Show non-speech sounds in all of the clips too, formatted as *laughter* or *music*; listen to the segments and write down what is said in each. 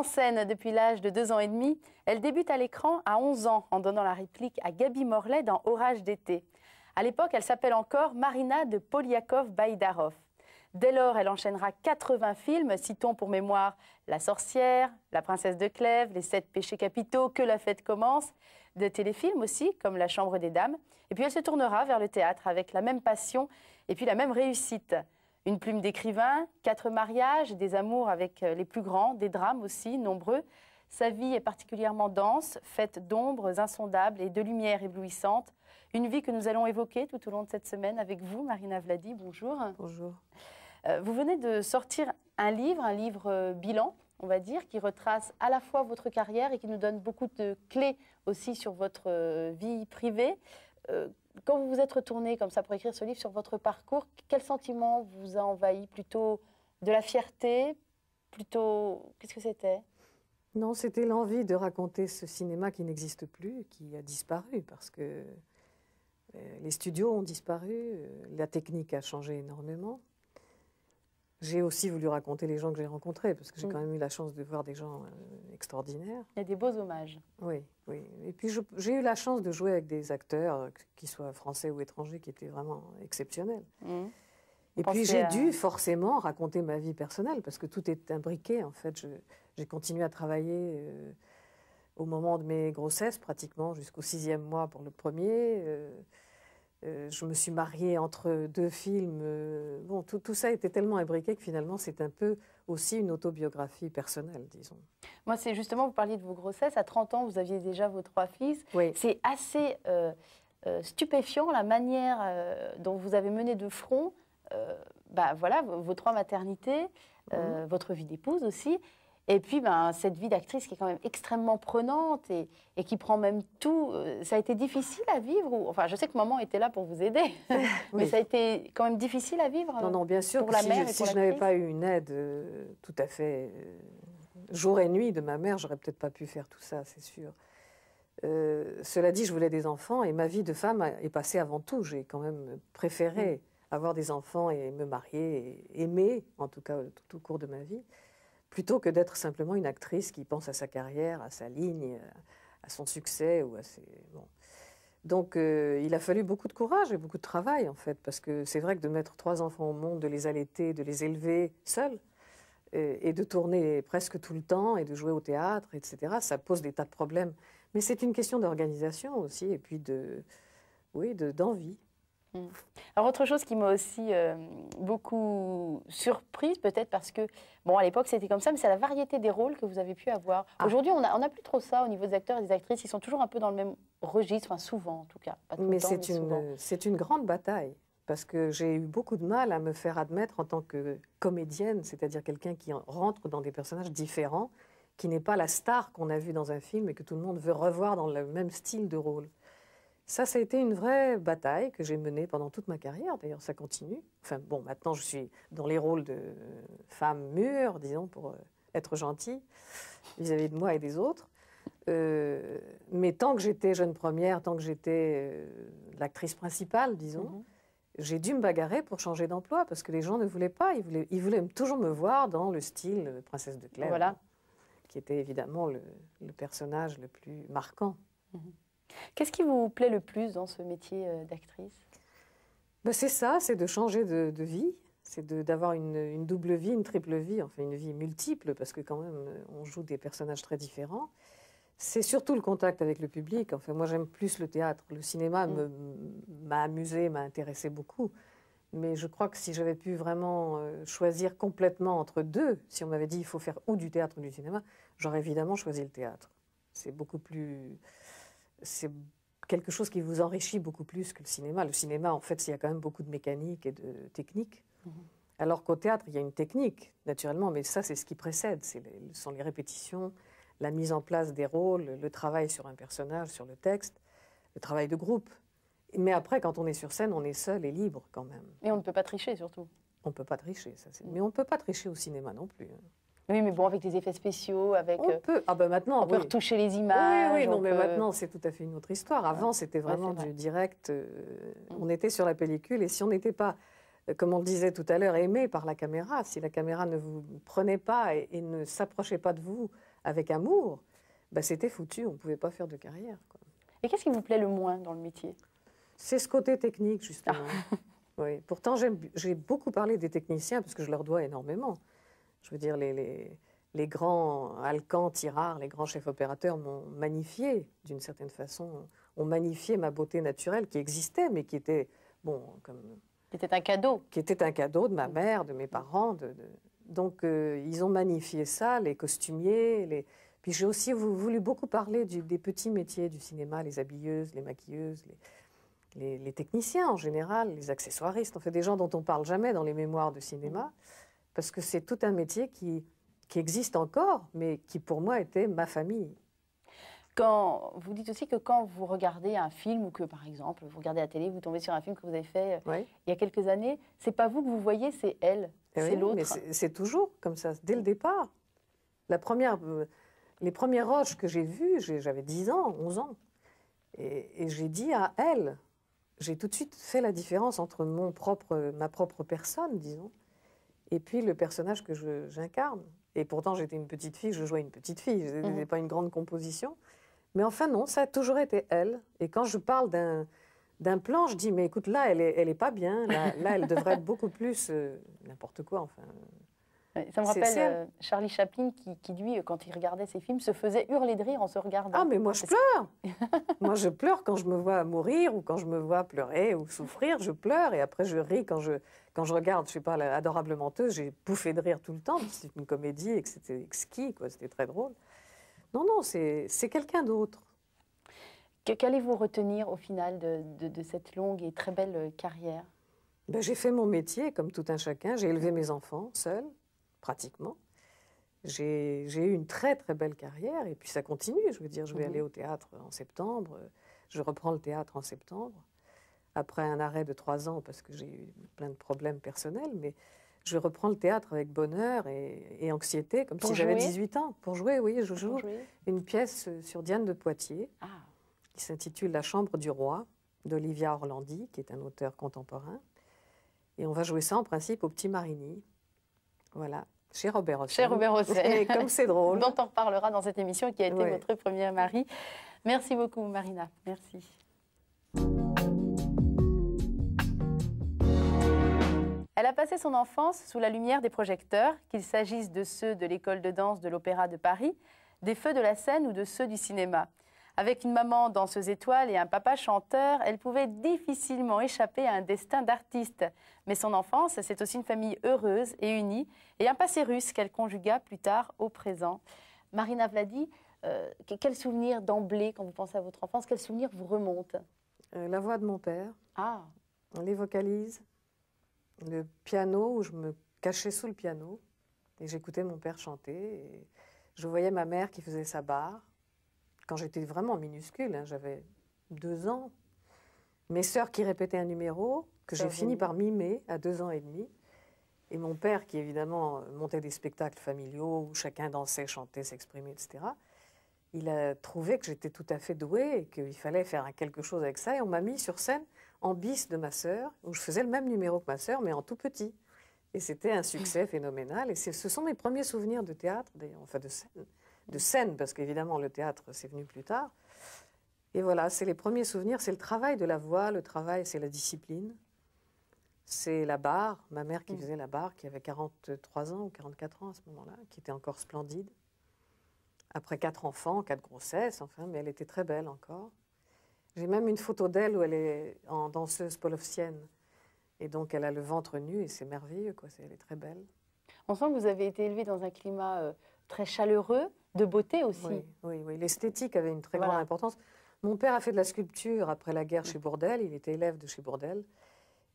En scène depuis l'âge de 2 ans et demi, elle débute à l'écran à 11 ans en donnant la réplique à Gabi Morlet dans Orage d'été. À l'époque, elle s'appelle encore Marina de Poliakov-Baïdarov. Dès lors, elle enchaînera 80 films, citons pour mémoire La sorcière, La princesse de Clèves, Les sept péchés capitaux, Que la fête commence, de téléfilms aussi, comme La chambre des dames. Et puis elle se tournera vers le théâtre avec la même passion et puis la même réussite. Une plume d'écrivain, quatre mariages, des amours avec euh, les plus grands, des drames aussi, nombreux. Sa vie est particulièrement dense, faite d'ombres insondables et de lumières éblouissantes. Une vie que nous allons évoquer tout au long de cette semaine avec vous, Marina Vladi. Bonjour. Bonjour. Euh, vous venez de sortir un livre, un livre euh, bilan, on va dire, qui retrace à la fois votre carrière et qui nous donne beaucoup de clés aussi sur votre vie privée quand vous vous êtes retourné comme ça pour écrire ce livre sur votre parcours, quel sentiment vous a envahi Plutôt de la fierté Plutôt. Qu'est-ce que c'était Non, c'était l'envie de raconter ce cinéma qui n'existe plus, qui a disparu, parce que euh, les studios ont disparu, euh, la technique a changé énormément. J'ai aussi voulu raconter les gens que j'ai rencontrés, parce que j'ai mm. quand même eu la chance de voir des gens euh, extraordinaires. Il y a des beaux hommages. Oui, oui. Et puis j'ai eu la chance de jouer avec des acteurs, euh, qu'ils soient français ou étrangers, qui étaient vraiment exceptionnels. Mm. Et puis j'ai dû forcément raconter ma vie personnelle, parce que tout est imbriqué, en fait. J'ai continué à travailler euh, au moment de mes grossesses, pratiquement, jusqu'au sixième mois pour le premier. Euh, je me suis mariée entre deux films. Euh, bon, tout, ça était tellement imbriqué que finalement, c'est un peu aussi une autobiographie personnelle, disons. Moi, c'est justement, vous parliez de vos grossesses. À 30 ans, vous aviez déjà vos trois fils. C'est assez euh, stupéfiant la manière dont vous avez mené de front bah, voilà, vos, trois maternités, mhm. votre vie d'épouse aussi. Et puis, ben, cette vie d'actrice qui est quand même extrêmement prenante et, qui prend même tout, euh, ça a été difficile à vivre ou, Enfin, je sais que maman était là pour vous aider, *laughs* *laughs* mais ça a été quand même difficile à vivre. Non, non, bien sûr. Pour la si mère je, si je n'avais pas eu une aide euh, tout à fait euh, jour et nuit de ma mère, j'aurais peut-être pas pu faire tout ça, c'est sûr. cela dit, je voulais des enfants et ma vie de femme est passée avant tout. J'ai quand même préféré mm. avoir des enfants et me marier et aimer, en tout cas tout au cours de ma vie plutôt que d'être simplement une actrice qui pense à sa carrière, à sa ligne, euh, à son succès ou à ses... Bon. Donc euh, il a fallu beaucoup de courage et beaucoup de travail en fait, parce que c'est vrai que de mettre trois enfants au monde, de les allaiter, de les élever seuls, euh, et de tourner presque tout le temps et de jouer au théâtre, etc., ça pose des tas de problèmes. Mais c'est une question d'organisation aussi et puis de, oui, d'envie. Mm. Alors autre chose qui m'a aussi euh, beaucoup surprise, peut-être parce que, bon, à l'époque c'était comme ça, mais c'est la variété des rôles que vous avez pu avoir. Ah. Aujourd'hui, on n'a plus trop ça au niveau des acteurs et des actrices, ils sont toujours un peu dans le même registre, enfin souvent en tout cas. mais c'est une, une grande bataille, parce que j'ai eu beaucoup de mal à me faire admettre en tant que comédienne, c'est-à-dire quelqu'un qui rentre dans des personnages différents, qui n'est pas la star qu'on a vue dans un film et que tout le monde veut revoir dans le même style de rôle. Ça, ça a été une vraie bataille que j'ai menée pendant toute ma carrière. D'ailleurs, ça continue. Enfin, bon, maintenant, je suis dans les rôles de femme mûre, disons, pour euh, être gentille vis-à-vis de moi et des autres. Euh, mais tant que j'étais jeune première, tant que j'étais euh, l'actrice principale, disons, mhm. j'ai dû me bagarrer pour changer d'emploi parce que les gens ne voulaient pas. Ils voulaient, ils voulaient toujours me voir dans le style Princesse de Clèves, hein, qui était évidemment le, personnage le plus marquant. Mhm. Qu'est-ce qui vous plaît le plus dans ce métier euh, d'actrice ben, C'est ça, c'est de changer de, vie, c'est d'avoir une, une, double vie, une triple vie, enfin une vie multiple, parce que quand même, euh, on joue des personnages très différents. C'est surtout le contact avec le public. Enfin, moi, j'aime plus le théâtre. Le cinéma mm. m'a amusé, m'a intéressé beaucoup. Mais je crois que si j'avais pu vraiment euh, choisir complètement entre deux, si on m'avait dit il faut faire ou du théâtre ou du cinéma, j'aurais évidemment choisi le théâtre. C'est beaucoup plus c'est quelque chose qui vous enrichit beaucoup plus que le cinéma. Le cinéma, en fait, il y a quand même beaucoup de mécanique et de technique. Mhm. Alors qu'au théâtre, il y a une technique, naturellement, mais ça, c'est ce qui précède. Ce sont les répétitions, la mise en place des rôles, le travail sur un personnage, sur le texte, le travail de groupe. Mais après, quand on est sur scène, on est seul et libre quand même. Et on ne peut pas tricher, surtout. On ne peut pas tricher, ça. Mm. Mais on ne peut pas tricher au cinéma non plus. Hein. Oui, mais bon, avec des effets spéciaux, avec. On euh, peut. Ah ben maintenant, on peut retoucher les images. Oui, oui, non, mais maintenant, c'est tout à fait une autre histoire. Avant, c'était vraiment du direct. Euh, mm. On était sur la pellicule et si on n'était pas, euh, comme on le disait tout à l'heure, aimé par la caméra, si la caméra ne vous prenait pas et, ne s'approchait pas de vous avec amour, bah, c'était foutu. On ne pouvait pas faire de carrière. Et qu'est-ce qui vous plaît le moins dans le métier C'est ce côté technique, justement. *laughs* oui. Pourtant, j'ai beaucoup parlé des techniciens parce que je leur dois énormément je veux dire, les, grands Alcan, Tirard, les grands chefs opérateurs m'ont magnifié, d'une certaine façon, ont magnifié ma beauté naturelle qui existait, mais qui était, bon, Qui était un cadeau. Qui était un cadeau de ma mm. mère, de mes parents. Donc, euh, ils ont magnifié ça, les costumiers, Puis j'ai aussi voulu beaucoup parler des petits métiers du cinéma, les habilleuses, les maquilleuses, les, techniciens en général, les accessoiristes, en fait des gens dont on ne parle jamais dans les mémoires de cinéma parce que c'est tout un métier qui, qui existe encore, mais qui pour moi était ma famille. Quand vous dites aussi que quand vous regardez un film ou que par exemple vous regardez la télé, vous tombez sur un film que vous avez fait euh, il y a quelques années, c'est pas vous que vous voyez, c'est elle, eh c'est l'autre. C'est toujours comme ça, dès le départ. La première, euh, les premières roches que j'ai vues, j'avais 10 ans, 11 ans, et, et j'ai dit à elle, j'ai tout de suite fait la différence entre mon propre, ma propre personne, disons, et puis le personnage que j'incarne, et pourtant j'étais une petite fille, je jouais une petite fille, je mhm. pas une grande composition. Mais enfin non, ça a toujours été elle. Et quand je parle d'un d'un plan, je dis, mais écoute, là, elle n'est elle est pas bien, là, elle devrait être beaucoup plus euh, n'importe quoi, enfin. Ça me rappelle euh, Charlie Chaplin qui, lui, euh, quand il regardait ses films, se faisait hurler de rire en se regardant. Ah, mais moi, je pleure *laughs* Moi, je pleure quand je me vois mourir ou quand je me vois pleurer ou souffrir. Je pleure et après, je ris quand je, quand je regarde. Je suis pas adorable menteuse, j'ai pouffé de rire tout le temps. C'est une comédie et que c'était exquis, quoi. C'était très drôle. Non, non, c'est quelqu'un d'autre. Qu'allez-vous retenir au final de, de, cette longue et très belle euh, carrière ben, J'ai fait mon métier, comme tout un chacun. J'ai élevé mes enfants seuls pratiquement. J'ai eu une très très belle carrière et puis ça continue. Je veux dire, je vais mhm. aller au théâtre en septembre, je reprends le théâtre en septembre, après un arrêt de trois ans parce que j'ai eu plein de problèmes personnels, mais je reprends le théâtre avec bonheur et, anxiété, comme si j'avais 18 ans. Pour jouer, oui, je joue une pièce sur Diane de Poitiers ah. qui s'intitule La chambre du roi d'Olivia Orlandi, qui est un auteur contemporain. Et on va jouer ça en principe au Petit Marigny. Voilà. Chez Robert Rosset. Chez Robert Rosset. *laughs* comme c'est drôle. *laughs* dont on parlera dans cette émission qui a été votre premier mari. Merci beaucoup, Marina. Merci. Elle a passé son enfance sous la lumière des projecteurs, qu'il s'agisse de ceux de l'école de danse de l'Opéra de Paris, des feux de la scène ou de ceux du cinéma. Avec une maman danseuse étoile et un papa chanteur, elle pouvait difficilement échapper à un destin d'artiste. Mais son enfance, c'est aussi une famille heureuse et unie, et un passé russe qu'elle conjugua plus tard au présent. Marina Vladi, euh, quel souvenir d'emblée, quand vous pensez à votre enfance, quel souvenir vous remonte euh, La voix de mon père. Ah Les vocalises, le piano, où je me cachais sous le piano, et j'écoutais mon père chanter. je voyais ma mère qui faisait sa barre quand j'étais vraiment minuscule, hein, j'avais deux ans, mes sœurs qui répétaient un numéro, que j'ai fini par mimer à deux ans et demi, et mon père qui évidemment euh, montait des spectacles familiaux où chacun dansait, chantait, s'exprimait, etc. Il a trouvé que j'étais tout à fait douée et qu'il fallait faire quelque chose avec ça. Et on m'a mis sur scène en bis de ma sœur, où je faisais le même numéro que ma sœur, mais en tout petit. Et c'était un succès phénoménal. Et ce sont mes premiers souvenirs de théâtre, enfin de scène de scène, parce qu'évidemment le théâtre c'est venu plus tard. Et voilà, c'est les premiers souvenirs, c'est le travail de la voix, le travail c'est la discipline, c'est la barre, ma mère qui mm. faisait la barre, qui avait 43 ans ou 44 ans à ce moment-là, qui était encore splendide. Après quatre enfants, quatre grossesses, enfin, mais elle était très belle encore. J'ai même une photo d'elle où elle est en danseuse polovsienne. Et donc, elle a le ventre nu et c'est merveilleux, quoi. elle est très belle. On sent que vous avez été élevé dans un climat euh, très chaleureux, de beauté aussi. Oui, oui, l'esthétique avait une très grande importance. Mon père a fait de la sculpture après la guerre chez Bourdel, il était élève de chez Bourdel.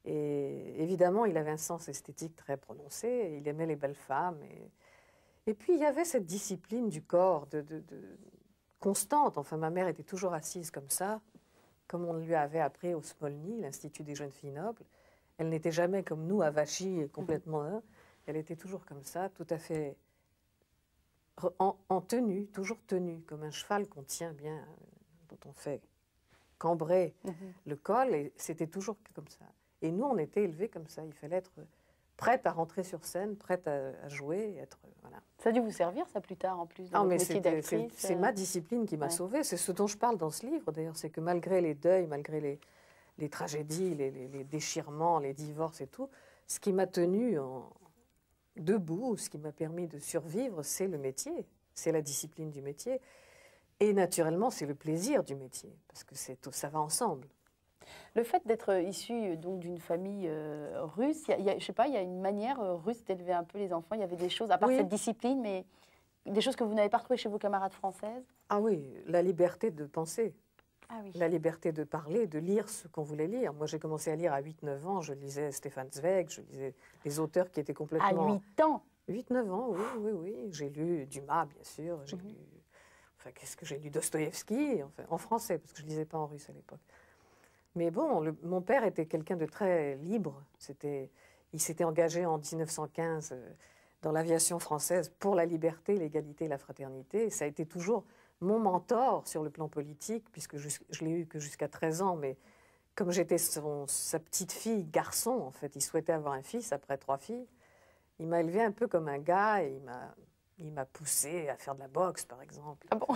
Et évidemment, il avait un sens esthétique très prononcé, il aimait les belles femmes. Et, puis, il y avait cette discipline du corps de, constante. Enfin, ma mère était toujours assise comme ça, comme on lui avait appris au Smolny, l'Institut des jeunes filles nobles. Elle n'était jamais comme nous, avachie et complètement. Hein. Elle était toujours comme ça, tout à fait en, tenue, toujours tenue, comme un cheval qu'on tient bien, euh, dont on fait cambrer mhm. le col, et c'était toujours comme ça. Et nous, on était élevés comme ça. Il fallait être prête à rentrer sur scène, prête à, jouer, être euh, voilà. Ça a dû vous servir ça plus tard en plus dans métier d'actrice C'est euh, ma discipline qui m'a sauvée, c'est ce dont je parle dans ce livre d'ailleurs, c'est que malgré les deuils, malgré les, tragédies, les, les, déchirements, les divorces et tout, ce qui m'a tenue en, debout, ce qui m'a permis de survivre, c'est le métier, c'est la discipline du métier. Et naturellement, c'est le plaisir du métier, parce que c'est ça va ensemble. Le fait d'être issu donc d'une famille euh, russe, je sais pas, il y a une manière euh, russe d'élever un peu les enfants. Il y avait des choses, à part cette discipline, mais des choses que vous n'avez pas retrouvées chez vos camarades françaises. Ah oui, la liberté de penser. Ah la liberté de parler, de lire ce qu'on voulait lire. Moi, j'ai commencé à lire à 8-9 ans. Je lisais Stéphane Zweig, je lisais des auteurs qui étaient complètement... À 8 ans 8-9 ans, oui, oui, oui. J'ai lu Dumas, bien sûr. J'ai mhm. lu... Enfin, qu'est-ce que j'ai lu Dostoïevski, enfin, en français, parce que je ne lisais pas en russe à l'époque. Mais bon, mon père était quelqu'un de très libre. C'était... Il s'était engagé en 1915 euh, dans l'aviation française pour la liberté, l'égalité la fraternité. ça a été toujours mon mentor sur le plan politique, puisque je, l'ai eu que jusqu'à 13 ans, mais comme j'étais sa petite fille, garçon en fait, il souhaitait avoir un fils après trois filles, il m'a élevé un peu comme un gars et il m'a il m'a poussé à faire de la boxe, par exemple. Ah bon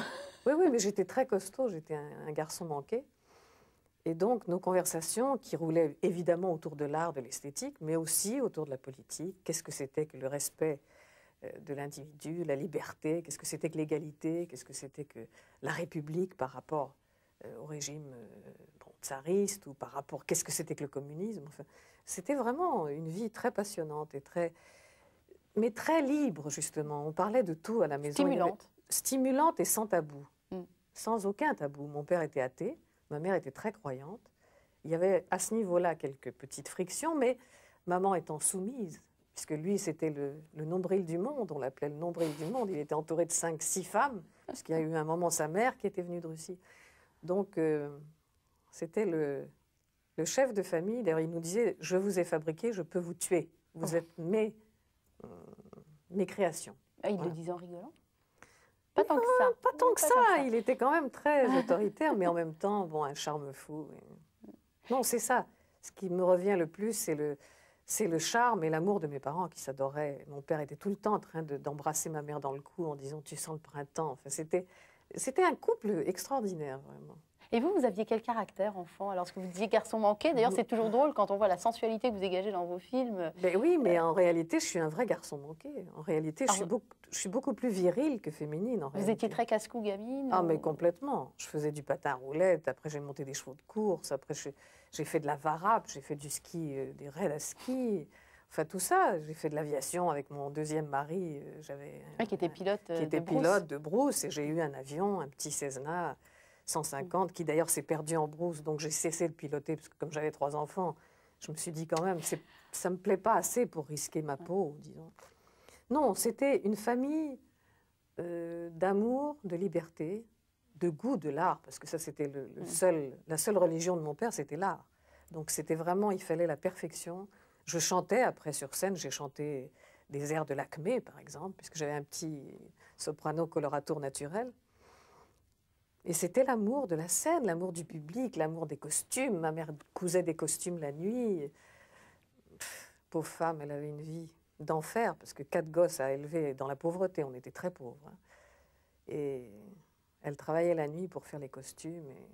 Oui, oui, mais j'étais très costaud, j'étais un, garçon manqué. Et donc, nos conversations, qui roulaient évidemment autour de l'art, de l'esthétique, mais aussi autour de la politique, qu'est-ce que c'était que le respect euh, de l'individu, la liberté, qu'est-ce que c'était que l'égalité, qu'est-ce que c'était que la République par rapport euh, au régime euh, tsariste ou par rapport qu'est-ce que c'était que le communisme. c'était vraiment une vie très passionnante et très mais très libre justement. On parlait de tout à la maison. Stimulante. Stimulante et sans tabou, mm. sans aucun tabou. Mon père était athée, ma mère était très croyante. Il y avait à ce niveau-là quelques petites frictions, mais maman étant soumise, puisque lui, c'était le, nombril du monde, on l'appelait le nombril du monde, il était entouré de cinq, six femmes, parce qu'il y a eu un moment sa mère qui était venue de Russie. Donc, euh, c'était le, chef de famille, d'ailleurs, il nous disait, je vous ai fabriqué, je peux vous tuer, vous êtes mes, euh, mes créations. Ah, il le disait en rigolant pas tant que ça. pas tant que ça. Il était quand même très autoritaire, mais en même temps, bon, un charme fou. Non, c'est ça. Ce qui me revient le plus, c'est le, c'est le charme et l'amour de mes parents qui s'adoraient. Mon père était tout le temps en train d'embrasser ma mère dans le cou en disant Tu sens le printemps. Enfin, C'était un couple extraordinaire, vraiment. Et vous, vous aviez quel caractère enfant Alors, ce que vous disiez garçon manqué, d'ailleurs, c'est toujours drôle quand on voit la sensualité que vous dégagez dans vos films. Ben oui, mais euh, en réalité, je suis un vrai garçon manqué. En réalité, je, suis, beaucoup, plus virile que féminine. vous étiez très casse-cou gamine Ah, mais complètement. Je faisais du patin à roulette, après, j'ai monté des chevaux de course, après, j'ai fait de la varap, j'ai fait du ski, euh, des raids à ski. Enfin, tout ça. J'ai fait de l'aviation avec mon deuxième mari. Euh, j'avais. Ah, qui était pilote. Qui était pilote de Brousse. Et j'ai eu un avion, un petit Cessna 150, qui d'ailleurs s'est perdu en brousse, donc j'ai cessé de piloter, parce que comme j'avais trois enfants, je me suis dit quand même, ça ne me plaît pas assez pour risquer ma peau, disons. Non, c'était une famille euh, d'amour, de liberté, de goût de l'art, parce que ça, c'était seul, la seule religion de mon père, c'était l'art. Donc c'était vraiment, il fallait la perfection. Je chantais après sur scène, j'ai chanté des airs de l'acmé, par exemple, puisque j'avais un petit soprano colorature naturel. Et c'était l'amour de la scène, l'amour du public, l'amour des costumes. Ma mère cousait des costumes la nuit. pauvre femme, elle avait une vie d'enfer, parce que quatre gosses à élever dans la pauvreté, on était très pauvres. Hein. Et elle travaillait la nuit pour faire les costumes. Et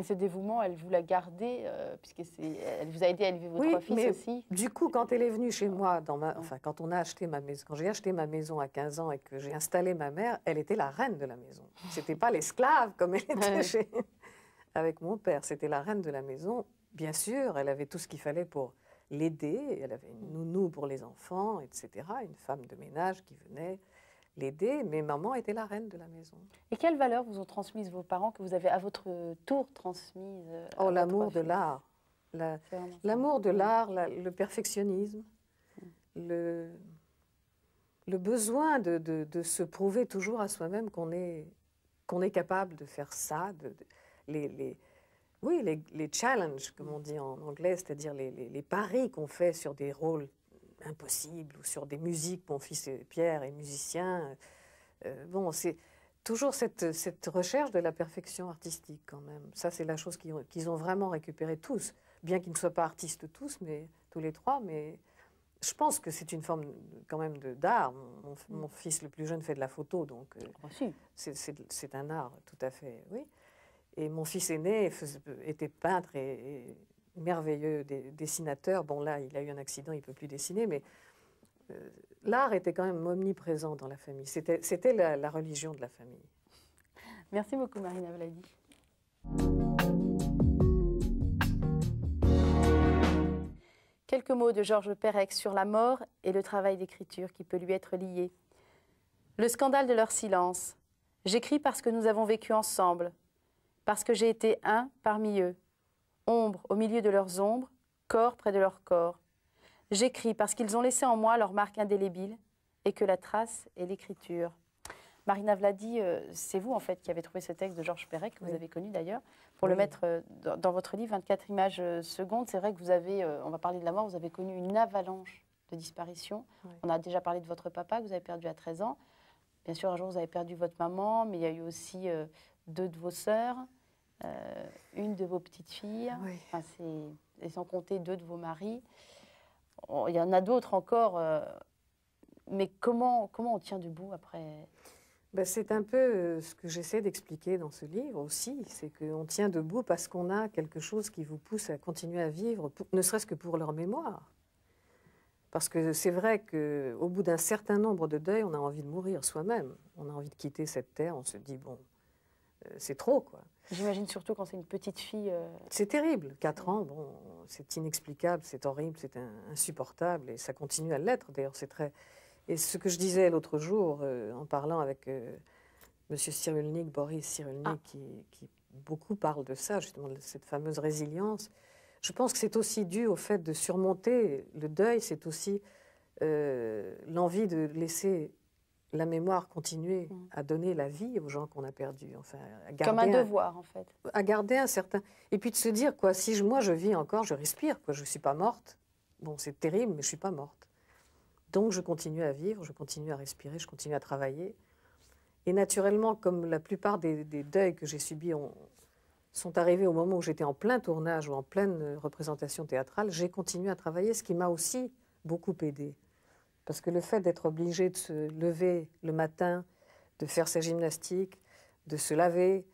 et ce dévouement, elle vous l'a gardé, puisqu'elle euh, puisque elle vous a aidé à élever votre fils aussi. Du coup, quand elle est venue chez ah. moi, dans ma, ah. enfin, quand on a acheté ma maison, quand j'ai acheté ma maison à 15 ans et que j'ai installé ma mère, elle était la reine de la maison. C'était pas l'esclave comme elle *laughs* était chez... *laughs* avec mon père. C'était la reine de la maison. Bien sûr, elle avait tout ce qu'il fallait pour l'aider. Elle avait une nounou pour les enfants, etc. Une femme de ménage qui venait l'aider, mais maman était la reine de la maison. Et quelles valeurs vous ont transmises vos parents que vous avez à votre tour transmises euh, Oh, l'amour de l'art. L'amour de l'art, le perfectionnisme, mm. le, besoin de, se prouver toujours à soi-même qu'on est, capable de faire ça, les, oui, les, challenges, comme on mm. dit en anglais, c'est-à-dire les, paris qu'on fait sur des rôles impossible ou sur des musiques. Mon fils Pierre est musicien. Euh, bon, c'est toujours cette, cette, recherche de la perfection artistique quand même. Ça, c'est la chose qu'ils ont, vraiment récupéré tous, bien qu'ils ne soient pas artistes tous, mais tous les trois. Mais je pense que c'est une forme quand même d'art. Mm. Mon, fils le plus jeune fait de la photo, donc euh, c'est un art tout à fait, oui. Et mon fils aîné était peintre et merveilleux dessinateur. Bon, là, il a eu un accident, il ne peut plus dessiner, mais euh, l'art était quand même omniprésent dans la famille. C'était la, religion de la famille. Merci beaucoup, Marina Vladi. Quelques mots de Georges Perec sur la mort et le travail d'écriture qui peut lui être lié. Le scandale de leur silence. J'écris parce que nous avons vécu ensemble, parce que j'ai été un parmi eux, ombre au milieu de leurs ombres, corps près de leur corps. J'écris parce qu'ils ont laissé en moi leur marque indélébile et que la trace est l'écriture. Marina Vladi, euh, c'est vous en fait qui avez trouvé ce texte de Georges Perec, que vous avez connu d'ailleurs, pour le mettre euh, dans, votre livre 24 images euh, secondes. C'est vrai que vous avez, on va parler de la mort, vous avez connu une avalanche de disparitions. On a déjà parlé de votre papa que vous avez perdu à 13 ans. Bien sûr, un jour vous avez perdu votre maman, mais il y a eu aussi deux de vos sœurs. Euh, une de vos petites filles, et sans compter deux de vos maris. il y en a d'autres encore, euh, mais comment, comment on tient debout après ben, C'est un peu euh, ce que j'essaie d'expliquer dans ce livre aussi, c'est qu'on tient debout parce qu'on a quelque chose qui vous pousse à continuer à vivre, ne serait-ce que pour leur mémoire. Parce que c'est vrai qu'au bout d'un certain nombre de deuils, on a envie de mourir soi-même. On a envie de quitter cette terre, on se dit, bon, c'est trop, quoi. J'imagine surtout quand c'est une petite fille. Euh, c'est terrible. 4 ans, bon, c'est inexplicable, c'est horrible, c'est insupportable et ça continue à l'être. D'ailleurs, c'est très. Et ce que je disais l'autre jour euh, en parlant avec M. Euh, Monsieur Cyrulnik, Boris Cyrulnik, ah. qui, qui, beaucoup parle de ça, justement, de cette fameuse résilience, je pense que c'est aussi dû au fait de surmonter le deuil, c'est aussi l'envie de laisser la mémoire continuer mm. à donner la vie aux gens qu'on a perdus. Enfin, Comme un, devoir, en fait. À garder un certain. Et puis de se dire, quoi, si je, moi je vis encore, je respire, quoi, je ne suis pas morte. Bon, c'est terrible, mais je ne suis pas morte. Donc je continue à vivre, je continue à respirer, je continue à travailler. Et naturellement, comme la plupart des, deuils que j'ai subis sont arrivés au moment où j'étais en plein tournage ou en pleine euh, représentation théâtrale, j'ai continué à travailler, ce qui m'a aussi beaucoup aidée. Parce que le fait d'être obligé de se lever le matin, de faire sa gymnastique, de se laver,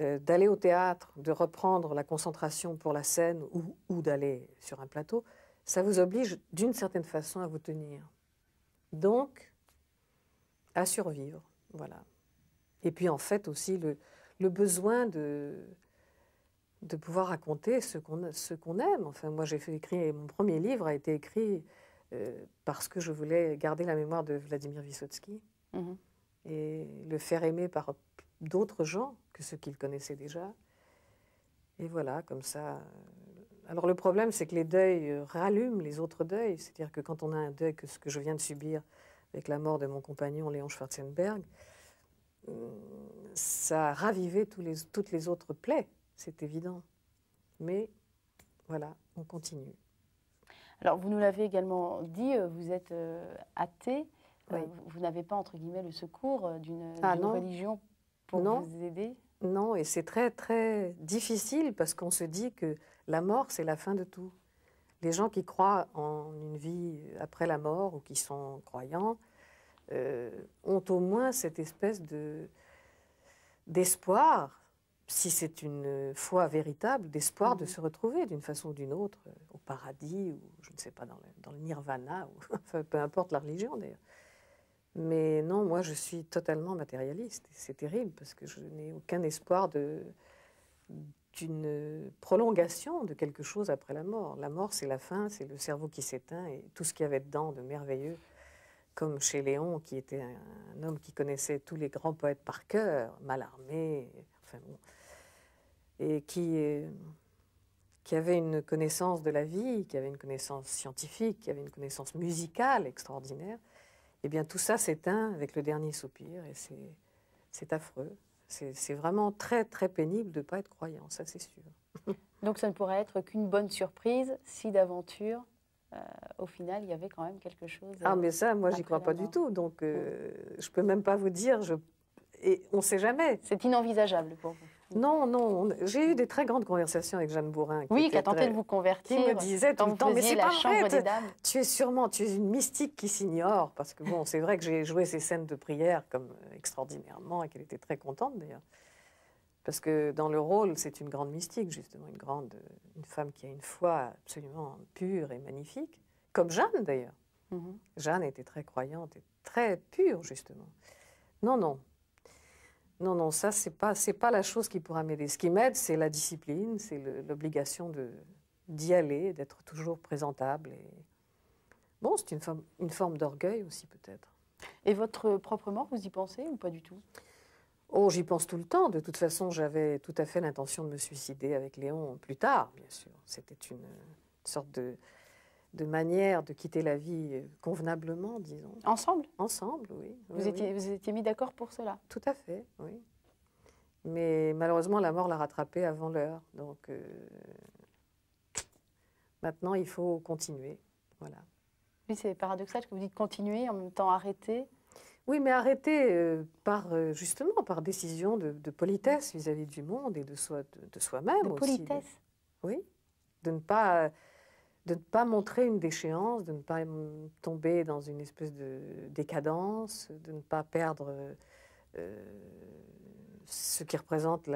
euh, d'aller au théâtre, de reprendre la concentration pour la scène ou, d'aller sur un plateau, ça vous oblige d'une certaine façon à vous tenir. Donc, à survivre. Voilà. Et puis en fait aussi le, besoin de, pouvoir raconter ce qu'on aime. Enfin, moi j'ai fait écrire, mon premier livre a été écrit euh, parce que je voulais garder la mémoire de Vladimir Vysotsky mhm. et le faire aimer par d'autres gens que ceux qu'il connaissait déjà. Et voilà, comme ça. Euh, alors le problème, c'est que les deuils euh, rallument les autres deuils. C'est-à-dire que quand on a un deuil, que ce que je viens de subir avec la mort de mon compagnon Léon Schwarzenberg, ça a ravivé tous les, toutes les autres plaies, c'est évident. Mais voilà, on continue. Alors, vous nous l'avez également dit, euh, vous êtes euh, athée. Euh, vous n'avez pas, entre guillemets, le secours d'une ah, religion pour vous aider Non, et c'est très, très difficile parce qu'on se dit que la mort, c'est la fin de tout. Les gens qui croient en une vie après la mort ou qui sont croyants ont au moins cette espèce de d'espoir si c'est une foi véritable, d'espoir de mhm. se retrouver d'une façon ou d'une autre euh, au paradis ou je ne sais pas, dans le, nirvana, ou, *laughs* peu importe la religion d'ailleurs. Mais non, moi je suis totalement matérialiste. C'est terrible parce que je n'ai aucun espoir d'une prolongation de quelque chose après la mort. La mort, c'est la fin, c'est le cerveau qui s'éteint et tout ce qu'il y avait dedans de merveilleux comme chez Léon, qui était un, homme qui connaissait tous les grands poètes par cœur, Mallarmé, et qui, euh, qui avait une connaissance de la vie, qui avait une connaissance scientifique, qui avait une connaissance musicale extraordinaire, eh bien tout ça s'éteint avec le dernier soupir et c'est affreux. C'est vraiment très très pénible de ne pas être croyant, ça c'est sûr. *laughs* Donc ça ne pourrait être qu'une bonne surprise si d'aventure, euh, au final, il y avait quand même quelque chose. ah mais euh, ça, moi j'y crois pas du tout. Donc je je peux même pas vous dire, je et on ne sait jamais. C'est inenvisageable pour vous. Non, non. J'ai eu des très grandes conversations avec Jeanne Bourrin. Qui oui, qui a tenté de vous convertir. Qui me disait tout le temps, mais c'est pas vrai. Tu es sûrement, tu es une mystique qui s'ignore. Parce que bon, c'est vrai que j'ai joué ces scènes de prière comme euh, extraordinairement et qu'elle était très contente d'ailleurs. Parce que dans le rôle, c'est une grande mystique, justement, une grande, euh, une femme qui a une foi absolument pure et magnifique, comme Jeanne d'ailleurs. Mhm. Jeanne était très croyante et très pure, justement. Non, non, non, non, ça, ce n'est pas, la chose qui pourra m'aider. Ce qui m'aide, c'est la discipline, c'est l'obligation d'y aller, d'être toujours présentable. Bon, c'est une, forme, une forme d'orgueil aussi, peut-être. Et votre propre mort, vous y pensez ou pas du tout Oh, j'y pense tout le temps. De toute façon, j'avais tout à fait l'intention de me suicider avec Léon plus tard, bien sûr. C'était une sorte de, de manière de quitter la vie euh, convenablement, disons. Ensemble Ensemble, oui. Vous, étiez, vous étiez mis d'accord pour cela Tout à fait, oui. Mais malheureusement, la mort l'a rattrapé avant l'heure. Donc euh, maintenant, il faut continuer. Voilà. Oui, c'est paradoxal que vous dites continuer, en même temps arrêter. Oui, mais arrêter euh, par, justement par décision de, politesse vis-à-vis du monde et de, soi, de, de soi-même aussi. Politesse. Oui, de ne pas de ne pas montrer une déchéance, de ne pas tomber dans une espèce de décadence, de ne pas perdre euh, ce qui représente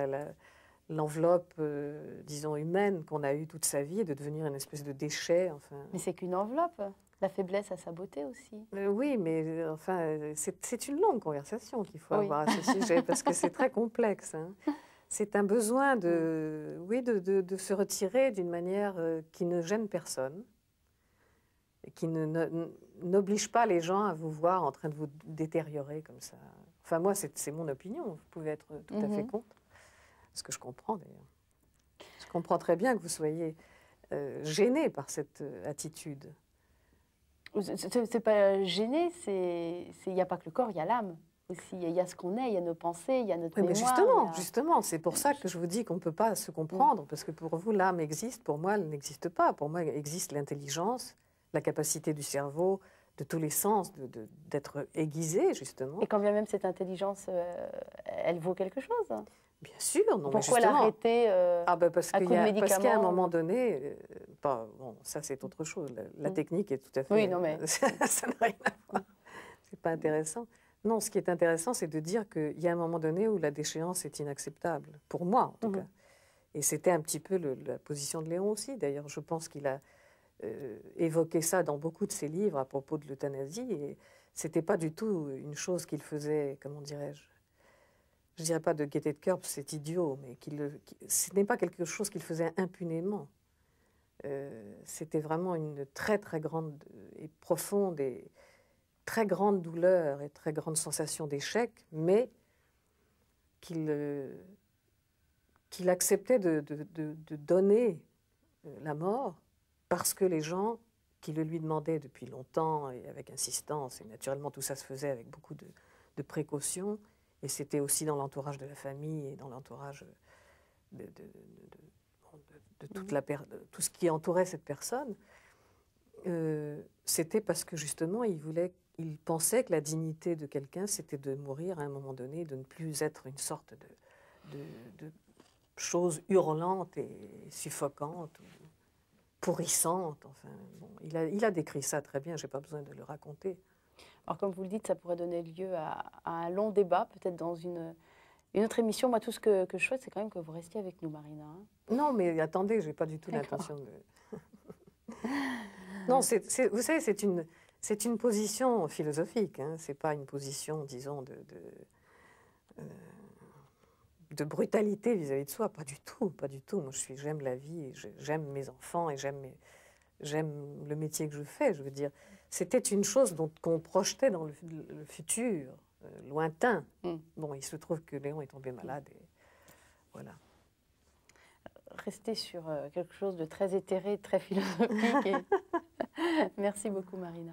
l'enveloppe, euh, disons, humaine qu'on a eue toute sa vie et de devenir une espèce de déchet. Enfin. Mais c'est qu'une enveloppe. La faiblesse a sa beauté aussi. Euh, oui, mais enfin, c'est une longue conversation qu'il faut avoir à ce sujet parce que c'est très complexe. Hein. *laughs* c'est un besoin de, mm. oui, de, se retirer d'une manière euh, qui ne gêne personne, qui n'oblige pas les gens à vous voir en train de vous détériorer comme ça. Enfin, moi, c'est mon opinion, vous pouvez être tout à fait mm-hmm. contre, ce que je comprends d'ailleurs. Je comprends très bien que vous soyez euh, gêné par cette euh, attitude. C'est pas gêné, il n'y a pas que le corps, il y a l'âme. Il y a ce qu'on est, il y a nos pensées, il y a notre justement, justement, c'est pour ça que je vous dis qu'on ne peut pas se comprendre, parce que pour vous, l'âme existe, pour moi, elle n'existe pas. Pour moi, existe l'intelligence, la capacité du cerveau, de tous les sens, d'être aiguisé, justement. Et quand bien même cette intelligence, euh, elle vaut quelque chose Bien sûr, non, Pourquoi l'arrêter euh, ah ben parce qu'il y a, Parce qu'à un moment donné, euh, bah, ça c'est autre chose. La, mm. technique est tout à fait. Oui, non mais *laughs* ça n'a rien à voir. Mm. C'est pas intéressant. Non, ce qui est intéressant, c'est de dire qu'il y a un moment donné où la déchéance est inacceptable, pour moi en tout mmh cas. Et c'était un petit peu la position de Léon aussi. D'ailleurs, je pense qu'il a euh, évoqué ça dans beaucoup de ses livres à propos de l'euthanasie. Et c'était pas du tout une chose qu'il faisait, comment dirais-je, je dirais pas de gaieté de cœur, c'est idiot, mais qu'il, ce n'est pas quelque chose qu'il faisait impunément. Euh, c'était vraiment une très très grande et profonde et, très grande douleur et très grande sensation d'échec, mais qu'il euh, qu'il acceptait de, donner euh, la mort parce que les gens qui le lui demandaient depuis longtemps et avec insistance, et naturellement tout ça se faisait avec beaucoup de, précautions, et c'était aussi dans l'entourage de la famille et dans l'entourage de, toute la tout ce qui entourait cette personne, euh, c'était parce que justement il voulait il pensait que la dignité de quelqu'un, c'était de mourir à un moment donné, de ne plus être une sorte de, de, chose hurlante et suffocante, pourrissante. Enfin, il, a, décrit ça très bien, je n'ai pas besoin de le raconter. Alors, comme vous le dites, ça pourrait donner lieu à, un long débat, peut-être dans une, autre émission. Moi, tout ce que, je souhaite, c'est quand même que vous restiez avec nous, Marina. Hein. Non, mais attendez, je n'ai pas du tout l'intention de. *laughs* non, c'est vous savez, c'est une c'est une position philosophique, hein, ce n'est pas une position, disons, de, euh, de, brutalité vis-à-vis de soi, pas du tout, pas du tout. Moi, j'aime la vie, j'aime mes enfants et j'aime, le métier que je fais. Je veux dire, c'était une chose qu'on projetait dans le, futur euh, lointain. Mm. Bon, il se trouve que Léon est tombé malade voilà. Restez sur euh, quelque chose de très éthéré, très philosophique. *laughs* *laughs* Merci beaucoup, Marina.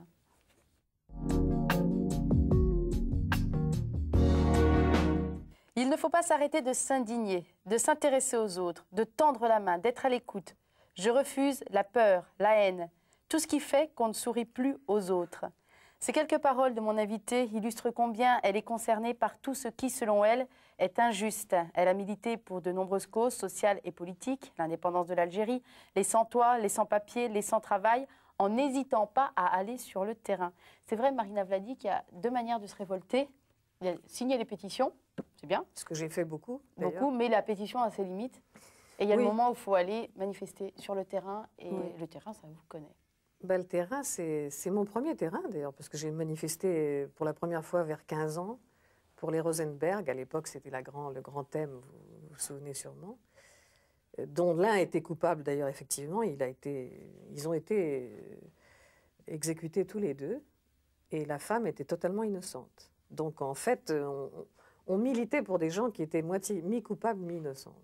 Il ne faut pas s'arrêter de s'indigner, de s'intéresser aux autres, de tendre la main, d'être à l'écoute. Je refuse la peur, la haine, tout ce qui fait qu'on ne sourit plus aux autres. Ces quelques paroles de mon invitée illustrent combien elle est concernée par tout ce qui, selon elle, est injuste. Elle a milité pour de nombreuses causes sociales et politiques, l'indépendance de l'Algérie, les sans-toits, les sans-papiers, les sans-travail, en n'hésitant pas à aller sur le terrain. C'est vrai, Marina Vladi, qu'il y a deux manières de se révolter. Il a signé des pétitions, c'est bien. Ce que j'ai fait beaucoup. Beaucoup, mais la pétition a ses limites. Et il y a le moment où il faut aller manifester sur le terrain, et le terrain, ça vous connaît. Bah, le terrain, c'est mon premier terrain d'ailleurs, parce que j'ai manifesté pour la première fois vers 15 ans pour les Rosenberg. À l'époque, c'était grand, le grand thème, vous vous souvenez sûrement, euh, dont l'un était coupable d'ailleurs, effectivement. Il a été, ils ont été euh, exécutés tous les deux, et la femme était totalement innocente. Donc en fait, euh, on, militait pour des gens qui étaient moitié mi-coupables, mi-innocents.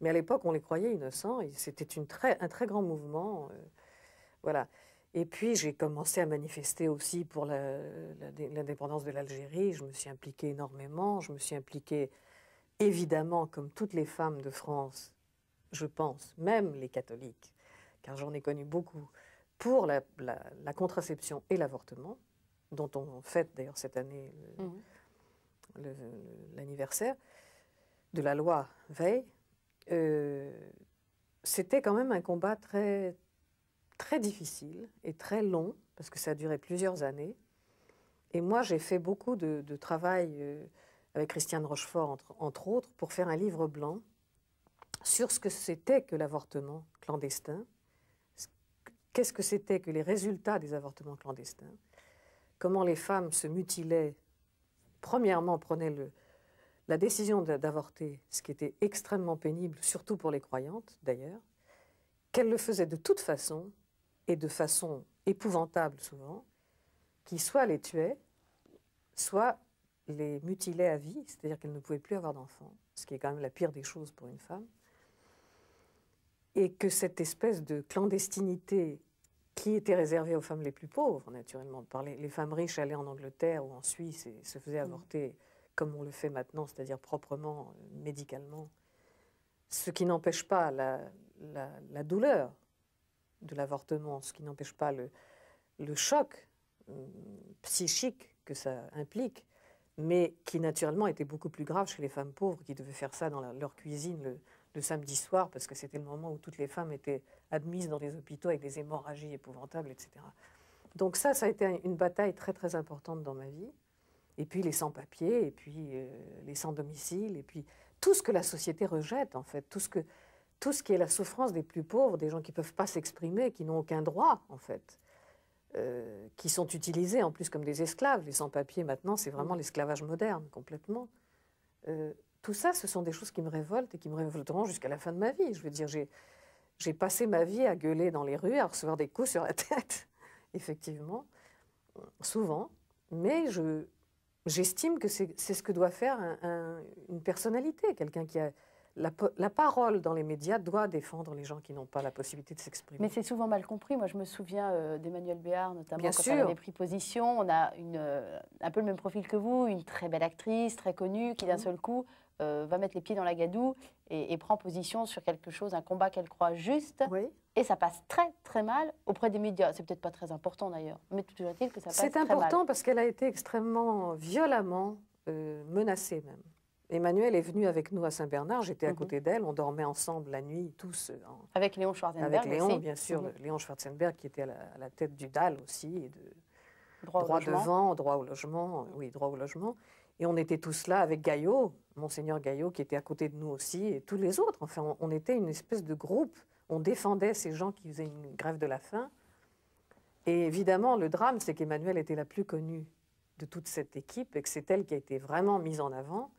Mais à l'époque, on les croyait innocents. C'était un très grand mouvement. Euh, voilà. Et puis j'ai commencé à manifester aussi pour l'indépendance de l'Algérie. Je me suis impliquée énormément. Je me suis impliquée évidemment, comme toutes les femmes de France, je pense, même les catholiques, car j'en ai connu beaucoup, pour la contraception et l'avortement dont on fête d'ailleurs cette année mhm. l'anniversaire, de la loi Veil, euh, c'était quand même un combat très, très difficile et très long, parce que ça a duré plusieurs années. Et moi, j'ai fait beaucoup de, travail euh, avec Christiane Rochefort, entre, autres, pour faire un livre blanc sur ce que c'était que l'avortement clandestin, qu'est-ce que c'était que les résultats des avortements clandestins, comment les femmes se mutilaient, premièrement prenaient le, la décision d'avorter, ce qui était extrêmement pénible, surtout pour les croyantes d'ailleurs, qu'elles le faisaient de toute façon, et de façon épouvantable souvent, qui soit les tuaient, soit les mutilaient à vie, c'est-à-dire qu'elles ne pouvaient plus avoir d'enfants, ce qui est quand même la pire des choses pour une femme, et que cette espèce de clandestinité qui était réservé aux femmes les plus pauvres, naturellement. Par les, femmes riches allaient en Angleterre ou en Suisse et se faisaient mm. avorter comme on le fait maintenant, c'est-à-dire proprement, euh, médicalement. Ce qui n'empêche pas la, douleur de l'avortement, ce qui n'empêche pas le, le choc mm, psychique que ça implique, mais qui naturellement était beaucoup plus grave chez les femmes pauvres qui devaient faire ça dans leur cuisine le samedi soir parce que c'était le moment où toutes les femmes étaient admises dans les hôpitaux avec des hémorragies épouvantables, etc. Donc ça, ça a été une bataille très très importante dans ma vie. Et puis les sans-papiers, et puis euh, les sans-domicile, et puis tout ce que la société rejette en fait, tout ce, que, tout ce qui est la souffrance des plus pauvres, des gens qui ne peuvent pas s'exprimer, qui n'ont aucun droit en fait. Euh, qui sont utilisés en plus comme des esclaves. Les sans-papiers, maintenant, c'est vraiment mm. l'esclavage moderne, complètement. Euh, tout ça, ce sont des choses qui me révoltent et qui me révolteront jusqu'à la fin de ma vie. Je veux dire, j'ai, j'ai passé ma vie à gueuler dans les rues, à recevoir des coups sur la *laughs* tête, effectivement, souvent. Mais je, j'estime que c'est, c'est ce que doit faire une personnalité, quelqu'un qui a la, parole dans les médias doit défendre les gens qui n'ont pas la possibilité de s'exprimer. Mais c'est souvent mal compris. Moi, je me souviens euh, d'Emmanuel Béard, notamment Bien quand sûr. elle avait pris position. On a une, euh, un peu le même profil que vous, une très belle actrice, très connue, qui d'un mmh. seul coup euh, va mettre les pieds dans la gadoue et, prend position sur quelque chose, un combat qu'elle croit juste. Et ça passe très très mal auprès des médias. C'est peut-être pas très important d'ailleurs, mais toujours est-il que ça passe très mal. C'est important parce qu'elle a été extrêmement violemment euh, menacée même. Emmanuel est venu avec nous à Saint-Bernard, j'étais à mhm. côté d'elle, on dormait ensemble la nuit, tous. Euh, avec Léon Schwarzenberg. Avec Léon, bien sûr, mhm. Léon Schwarzenberg qui était à la, tête du DAL aussi, et de droit, devant, droit au logement, oui, droit au logement. Et on était tous là avec Gaillot, Monseigneur Gaillot qui était à côté de nous aussi et tous les autres. Enfin, on, était une espèce de groupe. On défendait ces gens qui faisaient une grève de la faim. Et évidemment, le drame, c'est qu'Emmanuel était la plus connue de toute cette équipe et que c'est elle qui a été vraiment mise en avant,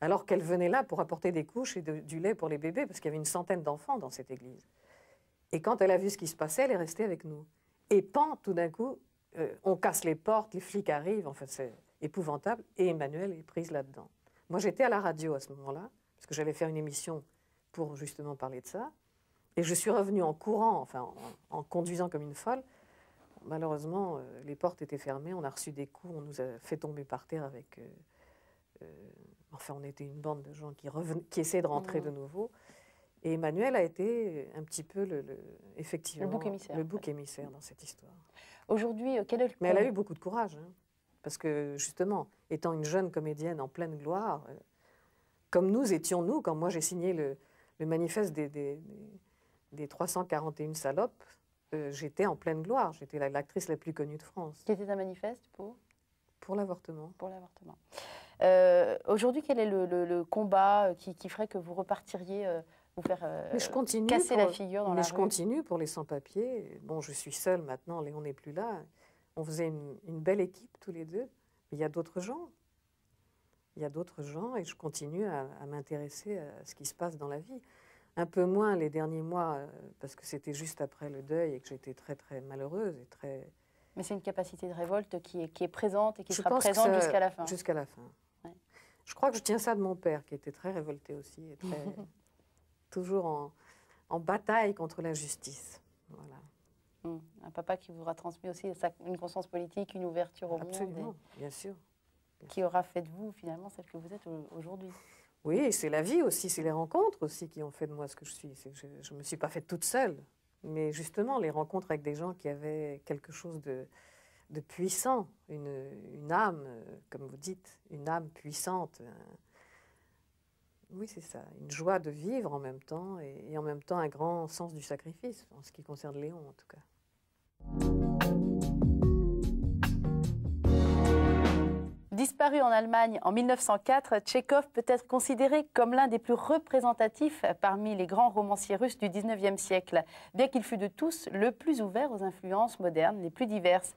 alors qu'elle venait là pour apporter des couches et du lait pour les bébés, parce qu'il y avait une centaine d'enfants dans cette église. Et quand elle a vu ce qui se passait, elle est restée avec nous. Et pan, tout d'un coup, euh, on casse les portes, les flics arrivent, enfin c'est épouvantable, et Emmanuel est prise là-dedans. Moi, j'étais à la radio à ce moment-là, parce que j'allais faire une émission pour justement parler de ça. Et je suis revenue en courant, enfin en, conduisant comme une folle. Malheureusement, euh, les portes étaient fermées, on a reçu des coups, on nous a fait tomber par terre avec... Euh, euh, enfin, on était une bande de gens qui, qui essayaient de rentrer de mmh. nouveau. Et Emmanuel a été un petit peu le, effectivement le bouc émissaire, dans cette histoire. Aujourd'hui, quel est le... Mais elle a eu beaucoup de courage. Hein. Parce que justement, étant une jeune comédienne en pleine gloire, euh, comme nous étions nous, quand moi j'ai signé le, manifeste des, des, 341 salopes, euh, j'étais en pleine gloire, j'étais l'actrice la, plus connue de France. Qui était un manifeste pour Pour l'avortement. Pour l'avortement. Euh, aujourd'hui, quel est le, combat qui, ferait que vous repartiriez vous faire casser la figure dans mais je continue pour les sans-papiers. Bon, je suis seule maintenant, Léon n'est plus là on faisait une, belle équipe tous les deux. Mais il y a d'autres gens. Il y a d'autres gens et je continue à, m'intéresser à ce qui se passe dans la vie. Un peu moins les derniers mois, euh, parce que c'était juste après le deuil et que j'étais très, très malheureuse et très. Mais c'est une capacité de révolte qui est, présente et qui sera présente jusqu'à la fin. Jusqu'à la fin. Je crois que je tiens ça de mon père, qui était très révolté aussi, et *laughs* toujours en, en bataille contre l'injustice. Hmm. Un papa qui vous aura transmis aussi une conscience politique, une ouverture au monde. Absolument, bien sûr. qui aura fait de vous finalement celle que vous êtes aujourd'hui. Oui, c'est la vie aussi, c'est les rencontres aussi qui ont fait de moi ce que je suis. Je ne me suis pas faite toute seule, mais justement les rencontres avec des gens qui avaient quelque chose de, de puissant, une, une, âme, comme vous dites, une âme puissante. Oui, c'est ça, une joie de vivre en même temps et, et, en même temps un grand sens du sacrifice, en ce qui concerne Léon en tout cas. Disparu en Allemagne en 1904, Tchekhov peut être considéré comme l'un des plus représentatifs parmi les grands romanciers russes du 19e siècle, bien qu'il fût de tous le plus ouvert aux influences modernes les plus diverses.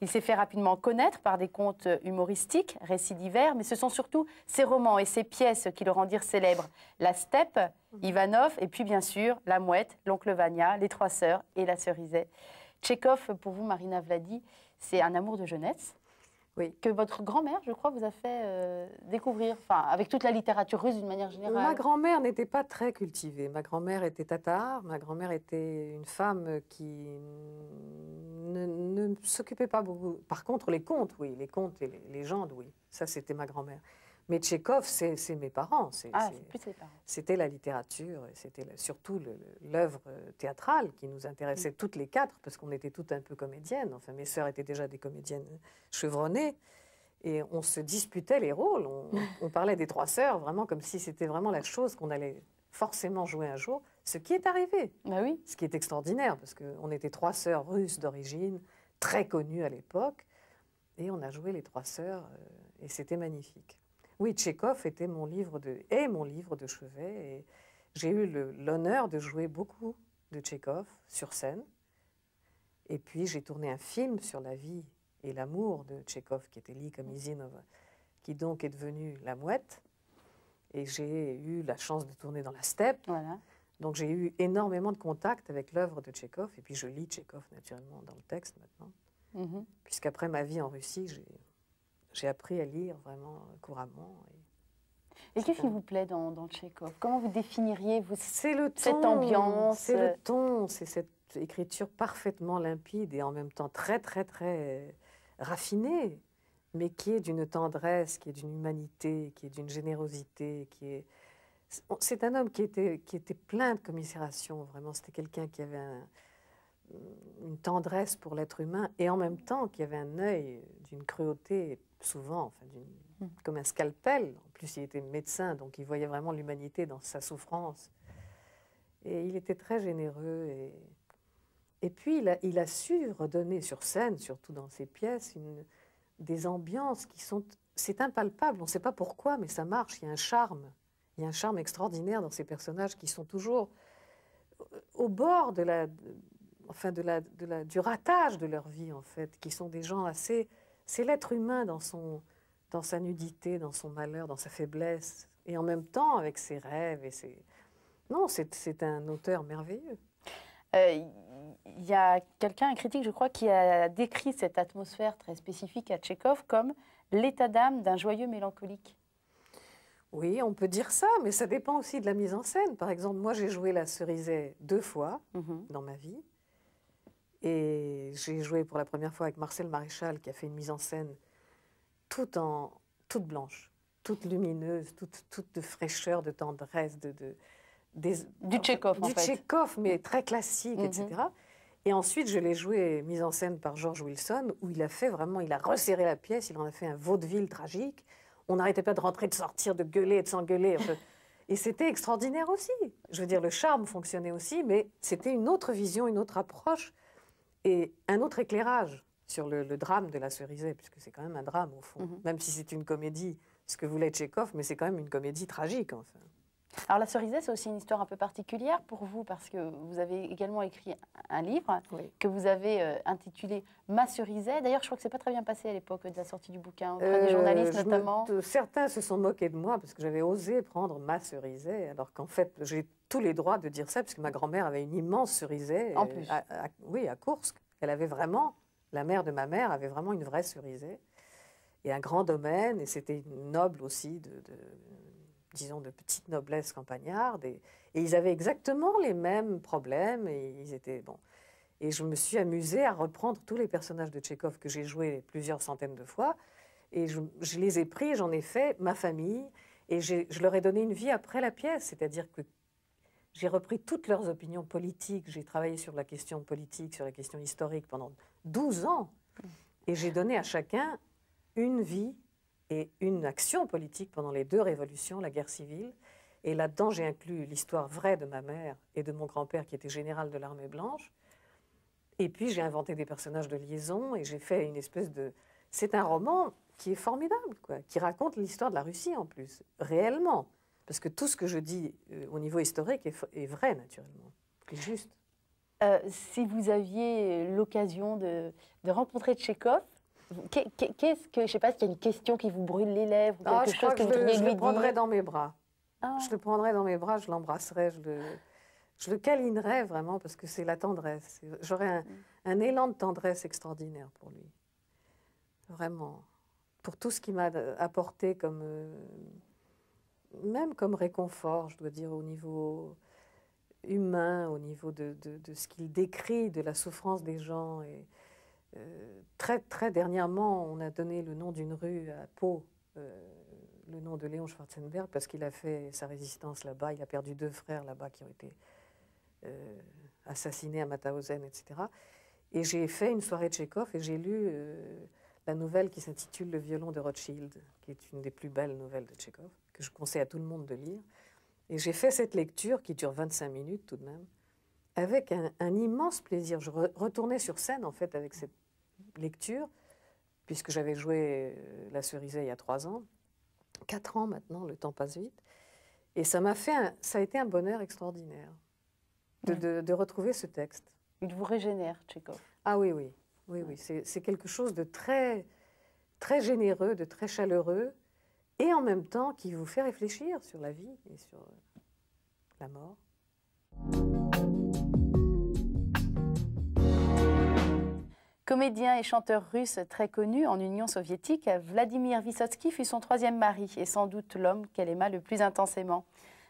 Il s'est fait rapidement connaître par des contes humoristiques, récits divers, mais ce sont surtout ses romans et ses pièces qui le rendirent célèbre. La steppe, Ivanov, et puis bien sûr La Mouette, L'Oncle Vania, Les Trois Sœurs et La Cerisée. Tchékov, pour vous, Marina Vladi, c'est un amour de jeunesse. Oui. que votre grand-mère, je crois, vous a fait euh, découvrir, enfin, avec toute la littérature russe d'une manière générale. Ma grand-mère n'était pas très cultivée. Ma grand-mère était tatar, ma grand-mère était une femme qui ne, ne s'occupait pas beaucoup. Par contre, les contes, oui, les contes et les légendes, oui, ça c'était ma grand-mère. Mais Tchékov, c'est mes parents. Ah, c'était la littérature, c'était surtout l'œuvre théâtrale qui nous intéressait mm. toutes les quatre, parce qu'on était toutes un peu comédiennes. Enfin, mes sœurs étaient déjà des comédiennes chevronnées. Et on se disputait les rôles. *laughs* On, parlait des trois sœurs vraiment comme si c'était vraiment la chose qu'on allait forcément jouer un jour, ce qui est arrivé. Bah oui. Ce qui est extraordinaire, parce qu'on était trois sœurs russes d'origine, très connues à l'époque, et on a joué les trois sœurs, euh, et c'était magnifique. Oui, Tchékov était mon livre de, est mon livre de chevet. j'ai eu l'honneur de jouer beaucoup de Tchékov sur scène. Et puis j'ai tourné un film sur la vie et l'amour de Tchékov, qui était comme Kamizinov, qui donc est devenu La Mouette. Et j'ai eu la chance de tourner dans la steppe. Donc j'ai eu énormément de contacts avec l'œuvre de Tchékov. Et puis je lis Tchékov naturellement dans le texte maintenant. Mhm. Puisqu'après ma vie en Russie, j'ai j'ai appris à lire vraiment euh, couramment. Et, qu'est-ce qui vous plaît dans, dans Tchékov Comment vous définiriez vous, cette ambiance C'est le euh ton, c'est cette écriture parfaitement limpide et en même temps très, très, très raffinée, mais qui est d'une tendresse, qui est d'une humanité, qui est d'une générosité, qui est. C'est un homme qui était, qui était plein de commisération, vraiment. C'était quelqu'un qui avait un, une tendresse pour l'être humain et en même temps qu'il y avait un œil d'une cruauté souvent, enfin, hmm. comme un scalpel. En plus, il était médecin, donc il voyait vraiment l'humanité dans sa souffrance. Et il était très généreux. Et, et puis, il a, il a su redonner sur scène, surtout dans ses pièces, des ambiances qui sont... C'est impalpable, on ne sait pas pourquoi, mais ça marche, il y a un charme. Il y a un charme extraordinaire dans ces personnages qui sont toujours euh, au bord de la, enfin de du ratage de leur vie, en fait, qui sont des gens assez. C'est l'être humain dans, son, dans sa nudité, dans son malheur, dans sa faiblesse, et en même temps avec ses rêves. Et ses... Non, c'est un auteur merveilleux. Euh, il y a quelqu'un, un critique, je crois, qui a décrit cette atmosphère très spécifique à Tchékov comme l'état d'âme d'un joyeux mélancolique. Oui, on peut dire ça, mais ça dépend aussi de la mise en scène. Par exemple, moi, j'ai joué La Cerisée deux fois mhm. dans ma vie. Et j'ai joué pour la première fois avec Marcel Maréchal qui a fait une mise en scène toute, en, toute blanche, toute lumineuse, toute, toute de fraîcheur, de tendresse, de, du Tchékov, du mais très classique, etc. Mhm. Et ensuite, je l'ai joué mise en scène par George Wilson, où il a fait vraiment, il a resserré la pièce, il en a fait un vaudeville tragique. On n'arrêtait pas de rentrer, de sortir, de gueuler, de s'engueuler. *laughs* et c'était extraordinaire aussi. Je veux dire, le charme fonctionnait aussi, mais c'était une autre vision, une autre approche et un autre éclairage sur le, drame de la cerisée, puisque c'est quand même un drame au fond, mhm. même si c'est une comédie, ce que voulait Tchékov, mais c'est quand même une comédie tragique. Alors la cerisée, c'est aussi une histoire un peu particulière pour vous, parce que vous avez également écrit un livre que vous avez euh, intitulé Ma cerisée. D'ailleurs, je crois que c'est pas très bien passé à l'époque de la sortie du bouquin, auprès des euh, journalistes notamment. Certains se sont moqués de moi parce que j'avais osé prendre Ma cerisée, alors qu'en fait, j'ai tous les droits de dire ça, parce que ma grand-mère avait une immense cerisée. En euh, plus. oui, à Kursk. Elle avait vraiment, la mère de ma mère avait vraiment une vraie cerisée. Et un grand domaine, et c'était noble aussi, disons, de petite noblesse campagnarde. Et, ils avaient exactement les mêmes problèmes, et ils étaient. Bon. Et je me suis amusée à reprendre tous les personnages de Tchékov que j'ai joués plusieurs centaines de fois. Et je, je les ai pris, j'en ai fait ma famille. Et je leur ai donné une vie après la pièce. C'est-à-dire que j'ai repris toutes leurs opinions politiques. J'ai travaillé sur la question politique, sur la question historique pendant 12 ans. Et j'ai donné à chacun une vie et une action politique pendant les deux révolutions, la guerre civile. Et là-dedans, j'ai inclus l'histoire vraie de ma mère et de mon grand-père qui était général de l'armée blanche. Et puis, j'ai inventé des personnages de liaison et j'ai fait une espèce de... C'est un roman qui est formidable, quoi, qui raconte l'histoire de la Russie en plus, réellement. Parce que tout ce que je dis euh, au niveau historique est, vrai, naturellement, est juste. Euh, si vous aviez l'occasion de, rencontrer Tchékov, qu'est-ce que, je ne sais pas s'il y a une question qui vous brûle les lèvres ou ah, quelque chose que, vous je, je le prendrais dans mes bras. Ah. Je le prendrais dans mes bras, je l'embrasserais, je le, je le câlinerais vraiment parce que c'est la tendresse. J'aurais mm. un, élan de tendresse extraordinaire pour lui. Vraiment. Pour tout ce qu'il m'a apporté comme. Euh, même comme réconfort, je dois dire, au niveau humain, au niveau de, ce qu'il décrit, de la souffrance des gens. Euh, très, très dernièrement, on a donné le nom d'une rue à Pau, euh, le nom de Léon Schwarzenberg, parce qu'il a fait sa résistance là-bas. Il a perdu deux frères là-bas qui ont été euh, assassinés à Matausen, etc. Et j'ai fait une soirée de Tchékov et j'ai lu la nouvelle qui s'intitule Le violon de Rothschild, qui est une des plus belles nouvelles de Tchékov que je conseille à tout le monde de lire. Et j'ai fait cette lecture, qui dure 25 minutes tout de même, avec un, immense plaisir. Je retournais sur scène, en fait, avec cette lecture, puisque j'avais joué euh, La Cerisée il y a trois ans. Quatre ans maintenant, le temps passe vite. Et ça m'a fait ça a été un bonheur extraordinaire de, retrouver ce texte. Il vous régénère, Tchékov. Ah oui, oui. Oui, oui, c'est quelque chose de très, très généreux, de très chaleureux, et en même temps qui vous fait réfléchir sur la vie et sur euh, la mort. Comédien et chanteur russe très connu en Union soviétique, Vladimir Vysotsky fut son troisième mari et sans doute l'homme qu'elle aima le plus intensément.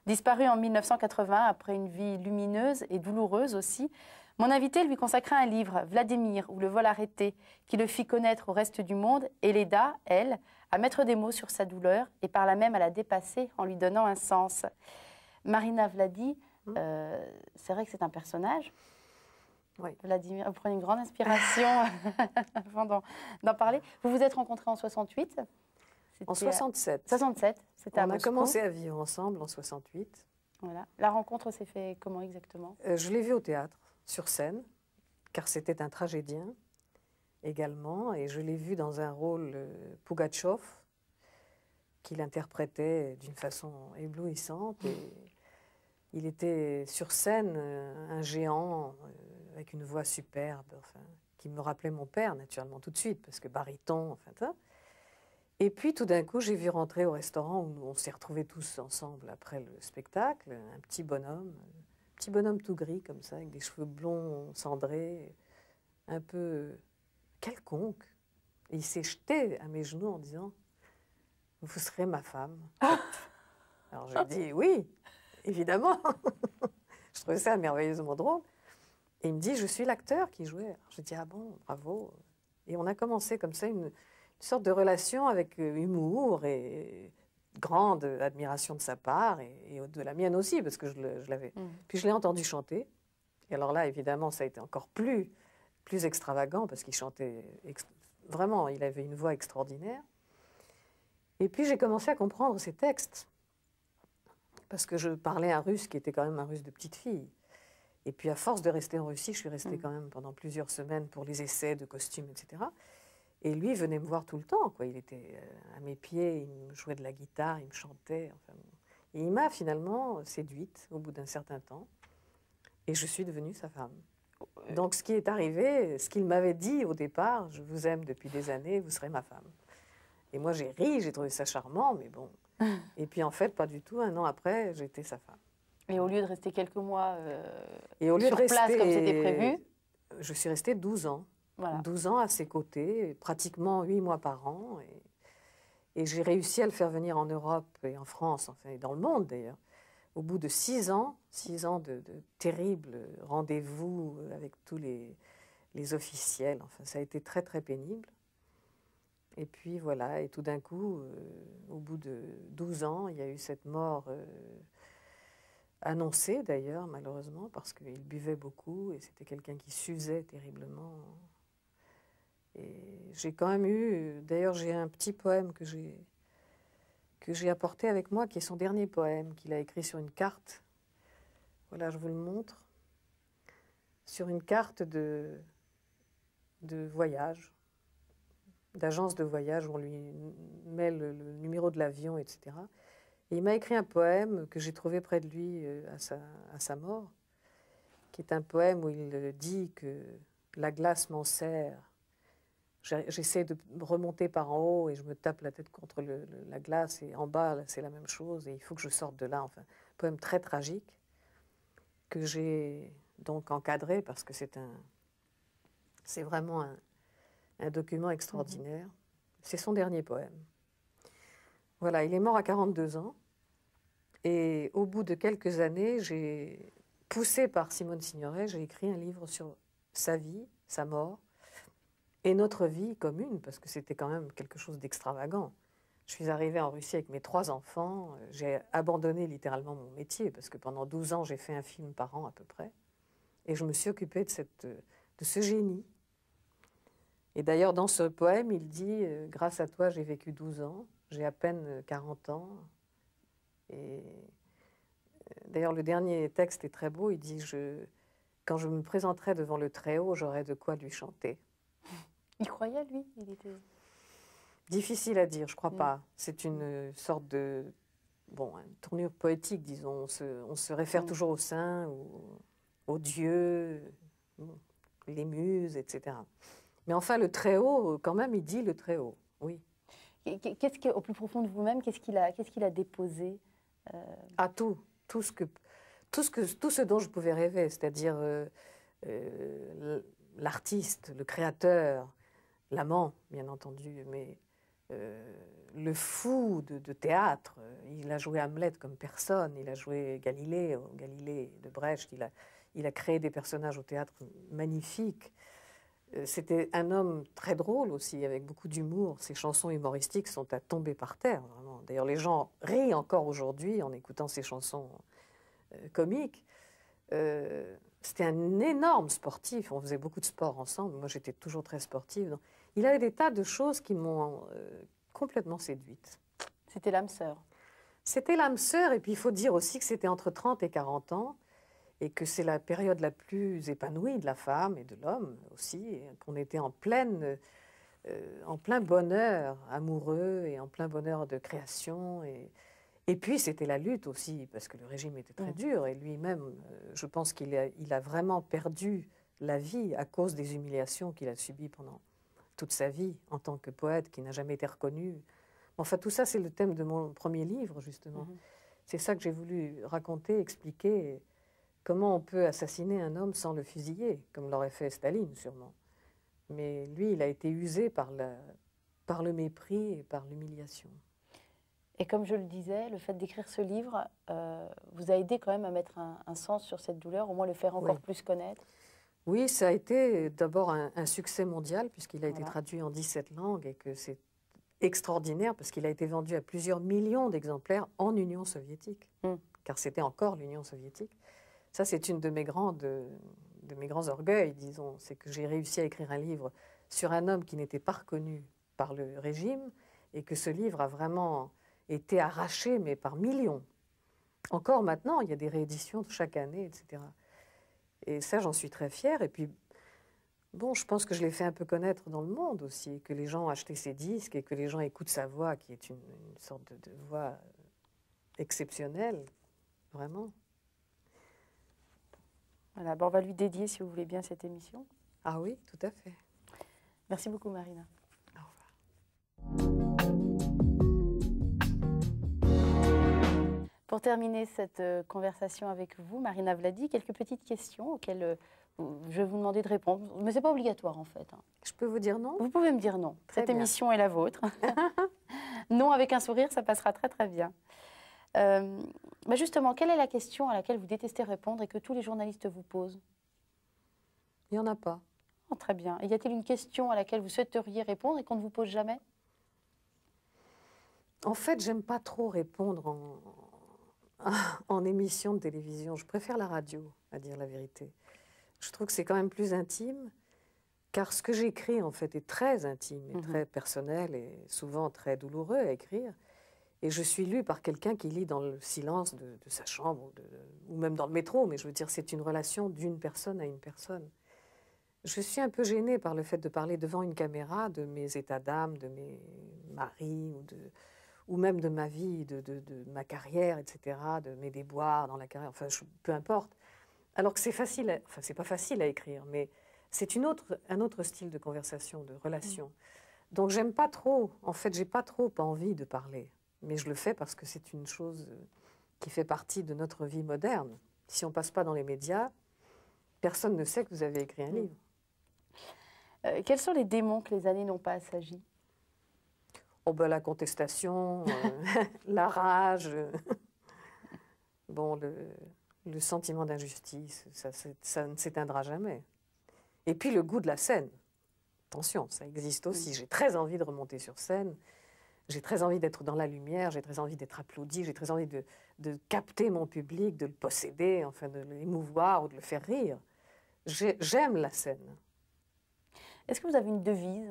Disparu en 1980 après une vie lumineuse et douloureuse aussi, mon invité lui consacra un livre, Vladimir ou le vol arrêté, qui le fit connaître au reste du monde et l'aida, elle, à mettre des mots sur sa douleur et par là même à la dépasser en lui donnant un sens. Marina Vladi, mmh. euh, c'est vrai que c'est un personnage. Oui. Vladimir, vous prenez une grande inspiration *laughs* avant d'en parler. Vous vous êtes rencontrés en 68 En 67. 67, c'était à On a commencé à vivre ensemble en 68. Voilà. La rencontre s'est faite comment exactement euh, Je l'ai vu au théâtre, sur scène, car c'était un tragédien également, et je l'ai vu dans un rôle euh, Pugachev, qu'il interprétait d'une façon éblouissante. il était sur scène euh, un géant euh, avec une voix superbe, enfin, qui me rappelait mon père naturellement tout de suite, parce que baryton, enfin. Ça. Et puis tout d'un coup, j'ai vu rentrer au restaurant où on s'est retrouvés tous ensemble après le spectacle, un petit bonhomme, un petit bonhomme tout gris comme ça, avec des cheveux blonds cendrés, un peu quelconque. Et il s'est jeté à mes genoux en disant Vous serez ma femme. Ah alors je dit « Oui, évidemment. *laughs* je trouvais ça merveilleusement drôle. Et il me dit Je suis l'acteur qui jouait. je dis Ah bon, bravo. Et on a commencé comme ça une, sorte de relation avec euh, humour et grande admiration de sa part et, de la mienne aussi, parce que je l'avais. Mmh. Puis je l'ai entendu chanter. Et alors là, évidemment, ça a été encore plus plus extravagant parce qu'il chantait vraiment, il avait une voix extraordinaire. Et puis j'ai commencé à comprendre ses textes parce que je parlais un russe qui était quand même un russe de petite fille. Et puis à force de rester en Russie, je suis restée mm. quand même pendant plusieurs semaines pour les essais de costumes, etc. Et lui venait me voir tout le temps. Quoi. Il était euh, à mes pieds, il me jouait de la guitare, il me chantait. et il m'a finalement séduite au bout d'un certain temps. Et je suis devenue sa femme. Donc ce qui est arrivé, ce qu'il m'avait dit au départ, je vous aime depuis des années, vous serez ma femme. Et moi j'ai ri, j'ai trouvé ça charmant, mais bon. *laughs* Et puis en fait, pas du tout, un an après, j'étais sa femme. Et au lieu de rester quelques mois euh, sur place comme c'était prévu Je suis restée 12 ans. 12 ans à ses côtés, pratiquement 8 mois par an. Et, j'ai réussi à le faire venir en Europe et en France, et dans le monde d'ailleurs au bout de six ans, six ans de, terribles rendez-vous avec tous les, officiels, enfin ça a été très très pénible. Et puis voilà, et tout d'un coup, euh, au bout de 12 ans, il y a eu cette mort euh, annoncée d'ailleurs, malheureusement, parce qu'il buvait beaucoup et c'était quelqu'un qui s'usait terriblement. Et j'ai quand même eu, d'ailleurs j'ai un petit poème que j'ai que j'ai apporté avec moi, qui est son dernier poème qu'il a écrit sur une carte. Voilà, je vous le montre. Sur une carte de, de voyage, d'agence de voyage, où on lui met le, numéro de l'avion, etc. Et il m'a écrit un poème que j'ai trouvé près de lui euh, à sa, à sa mort, qui est un poème où il euh, dit que la glace m'en sert, J'essaie de remonter par en haut et je me tape la tête contre la glace et en bas, c'est la même chose et il faut que je sorte de là. Enfin, poème très tragique que j'ai donc encadré parce que c'est un, c'est vraiment un, document extraordinaire. Mm-hmm. C'est son dernier poème. Voilà, il est mort à 42 ans et au bout de quelques années, j'ai poussé par Simone Signoret, j'ai écrit un livre sur sa vie, sa mort et notre vie commune, parce que c'était quand même quelque chose d'extravagant. Je suis arrivée en Russie avec mes trois enfants, euh, j'ai abandonné littéralement mon métier, parce que pendant 12 ans, j'ai fait un film par an à peu près, et je me suis occupée de, euh, ce génie. Et d'ailleurs, dans ce poème, il dit, euh, grâce à toi, j'ai vécu 12 ans, j'ai à peine 40 ans, et D'ailleurs, le dernier texte est très beau. Il dit Quand je me présenterai devant le Très-Haut, j'aurai de quoi lui chanter. Il croyait, lui Il était. Difficile à dire, je crois mm. pas. C'est une sorte de. Bon, une tournure poétique, disons. On se, réfère mm. toujours au saint, au, aux dieux, les muses, etc. Mais enfin, le Très-Haut, quand même, il dit le Très-Haut, oui. Qu'est-ce au plus profond de vous-même, qu'est-ce qu'il a, qu'est-ce qu'il a déposé À euh? ah, tout, tout ce, que, tout, ce que, dont je pouvais rêver, c'est-à-dire euh, euh, l'artiste, le créateur, l'amant, bien entendu, mais euh, le fou de, théâtre. Euh, il a joué Hamlet comme personne, il a joué Galilée, euh, Galilée de Brecht, il a, créé des personnages au théâtre magnifiques. C'était un homme très drôle aussi, avec beaucoup d'humour. Ses chansons humoristiques sont à tomber par terre, vraiment. D'ailleurs, les gens rient encore aujourd'hui en écoutant ses chansons comiques. C'était un énorme sportif. On faisait beaucoup de sport ensemble. Moi, j'étais toujours très sportive. Il avait des tas de choses qui m'ont euh, complètement séduite. C'était l'âme sœur. C'était l'âme sœur, et puis il faut dire aussi que c'était entre 30 et 40 ans, et que c'est la période la plus épanouie de la femme et de l'homme aussi, qu'on était en pleine, euh, en plein bonheur amoureux et en plein bonheur de création. Et, et puis c'était la lutte aussi, parce que le régime était très mm. dur, et lui-même, euh, je pense qu'il il a vraiment perdu la vie à cause des humiliations qu'il a subies pendant toute sa vie en tant que poète qui n'a jamais été reconnu. Enfin, tout ça, c'est le thème de mon premier livre, justement. Mhm. C'est ça que j'ai voulu raconter, expliquer. Comment on peut assassiner un homme sans le fusiller, comme l'aurait fait Staline, sûrement. Mais lui, il a été usé par, le mépris et par l'humiliation. Et comme je le disais, le fait d'écrire ce livre euh, vous a aidé quand même à mettre un, sens sur cette douleur, au moins le faire encore plus connaître. Oui, ça a été d'abord un, succès mondial, puisqu'il a été traduit en 17 langues et que c'est extraordinaire, parce qu'il a été vendu à plusieurs millions d'exemplaires en Union soviétique, hmm. car c'était encore l'Union soviétique. Ça, c'est une de mes, grandes, de mes grands orgueils, disons. C'est que j'ai réussi à écrire un livre sur un homme qui n'était pas reconnu par le régime, et que ce livre a vraiment été arraché, mais par millions. Encore maintenant, il y a des rééditions chaque année, etc. Et ça, j'en suis très fière. Et puis, bon, je pense que je l'ai fait un peu connaître dans le monde aussi, que les gens ont acheté ses disques et que les gens écoutent sa voix, qui est une, sorte de, voix exceptionnelle, vraiment. Voilà, on va lui dédier, si vous voulez bien, cette émission. Ah oui, tout à fait. Merci beaucoup, Marina. Pour terminer cette euh, conversation avec vous, Marina Vladi, quelques petites questions auxquelles euh, je vais vous demander de répondre. Mais ce n'est pas obligatoire en fait. Hein. Je peux vous dire non Vous pouvez me dire non. cette émission est la vôtre. *laughs* *laughs* non avec un sourire, ça passera très très bien. Euh, bah, justement, quelle est la question à laquelle vous détestez répondre et que tous les journalistes vous posent Il n'y en a pas. Oh, très bien. y a-t-il une question à laquelle vous souhaiteriez répondre et qu'on ne vous pose jamais En fait, j'aime pas trop répondre en, *laughs* en émission de télévision. Je préfère la radio, à dire la vérité. Je trouve que c'est quand même plus intime, car ce que j'écris, en fait, est très intime et mhm. très personnel et souvent très douloureux à écrire. Et je suis lue par quelqu'un qui lit dans le silence de, sa chambre ou même dans le métro, mais je veux dire, c'est une relation d'une personne à une personne. Je suis un peu gênée par le fait de parler devant une caméra de mes états d'âme, de mes maris ou de, ou même de ma vie, de, de, de, ma carrière, etc., de mes déboires dans la carrière, enfin, je, peu importe. Alors que c'est facile, enfin, c'est pas facile à écrire, mais c'est une autre, un autre style de conversation, de relation. Mm. Donc, j'aime pas trop, en fait, j'ai pas trop envie de parler, mais je le fais parce que c'est une chose euh, qui fait partie de notre vie moderne. Si on passe pas dans les médias, personne ne sait que vous avez écrit un mm. livre. Euh, quels sont les démons que les années n'ont pas assagis Oh ben la contestation, euh, *laughs* la rage, euh. bon le, sentiment d'injustice, ça, ne s'éteindra jamais. Et puis le goût de la scène. Attention, ça existe aussi. J'ai très envie de remonter sur scène. J'ai très envie d'être dans la lumière, j'ai très envie d'être applaudi, j'ai très envie de, capter mon public, de le posséder, enfin de l'émouvoir ou de le faire rire. J'aime la scène. Est-ce que vous avez une devise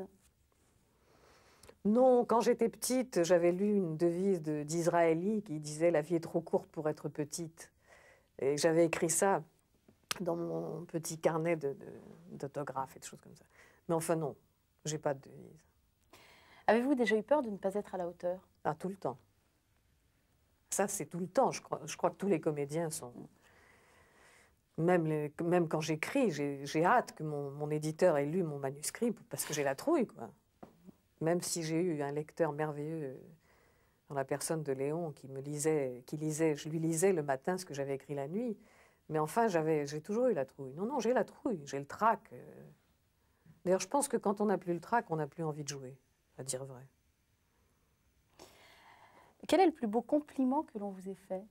non, quand j'étais petite, j'avais lu une devise d'Israéli qui disait La vie est trop courte pour être petite. Et j'avais écrit ça dans mon petit carnet d'autographes et de choses comme ça. Mais enfin, non, j'ai pas de devise. Avez-vous déjà eu peur de ne pas être à la hauteur Ah, tout le temps. Ça, c'est tout le temps. Je crois, je crois, que tous les comédiens sont. Même, quand j'écris, j'ai hâte que mon, mon éditeur ait lu mon manuscrit parce que j'ai la trouille, quoi. Même si j'ai eu un lecteur merveilleux euh, dans la personne de Léon qui me lisait, qui lisait, je lui lisais le matin ce que j'avais écrit la nuit. Mais enfin, j'avais, j'ai toujours eu la trouille. Non, non, j'ai la trouille, j'ai le trac. Euh. D'ailleurs, je pense que quand on n'a plus le trac, on n'a plus envie de jouer, à dire vrai. Quel est le plus beau compliment que l'on vous ait fait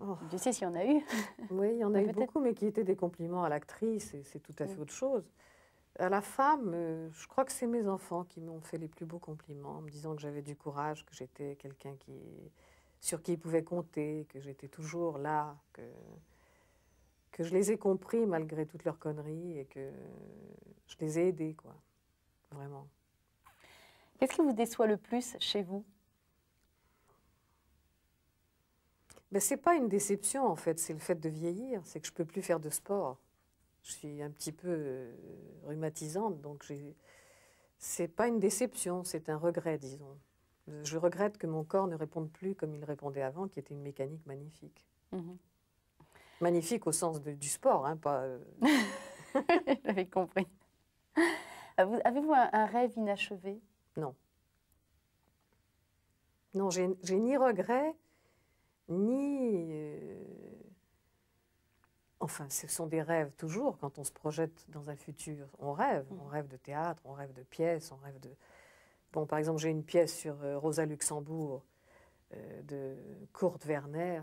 oh. Je sais s'il y en a eu. Oui, il y en a eu beaucoup, mais qui étaient des compliments à l'actrice, c'est tout à fait autre chose à la femme, euh, je crois que c'est mes enfants qui m'ont fait les plus beaux compliments, en me disant que j'avais du courage, que j'étais quelqu'un qui, sur qui ils pouvaient compter, que j'étais toujours là, que, que je les ai compris malgré toutes leurs conneries et que je les ai aidés, quoi. Vraiment. Qu'est-ce qui vous déçoit le plus chez vous ben, Ce n'est pas une déception, en fait, c'est le fait de vieillir, c'est que je ne peux plus faire de sport je suis un petit peu euh, rhumatisante, donc c'est pas une déception, c'est un regret, disons. Je regrette que mon corps ne réponde plus comme il répondait avant, qui était une mécanique magnifique. Mhm. Magnifique au sens du sport, hein, pas. Euh, *laughs* J'avais compris. Avez-vous un, rêve inachevé Non. Non, j'ai ni regret, ni. Euh, Enfin, ce sont des rêves toujours. Quand on se projette dans un futur, on rêve. Mm. On rêve de théâtre, on rêve de pièces, on rêve de. Bon, par exemple, j'ai une pièce sur euh, Rosa Luxembourg euh, de Kurt Werner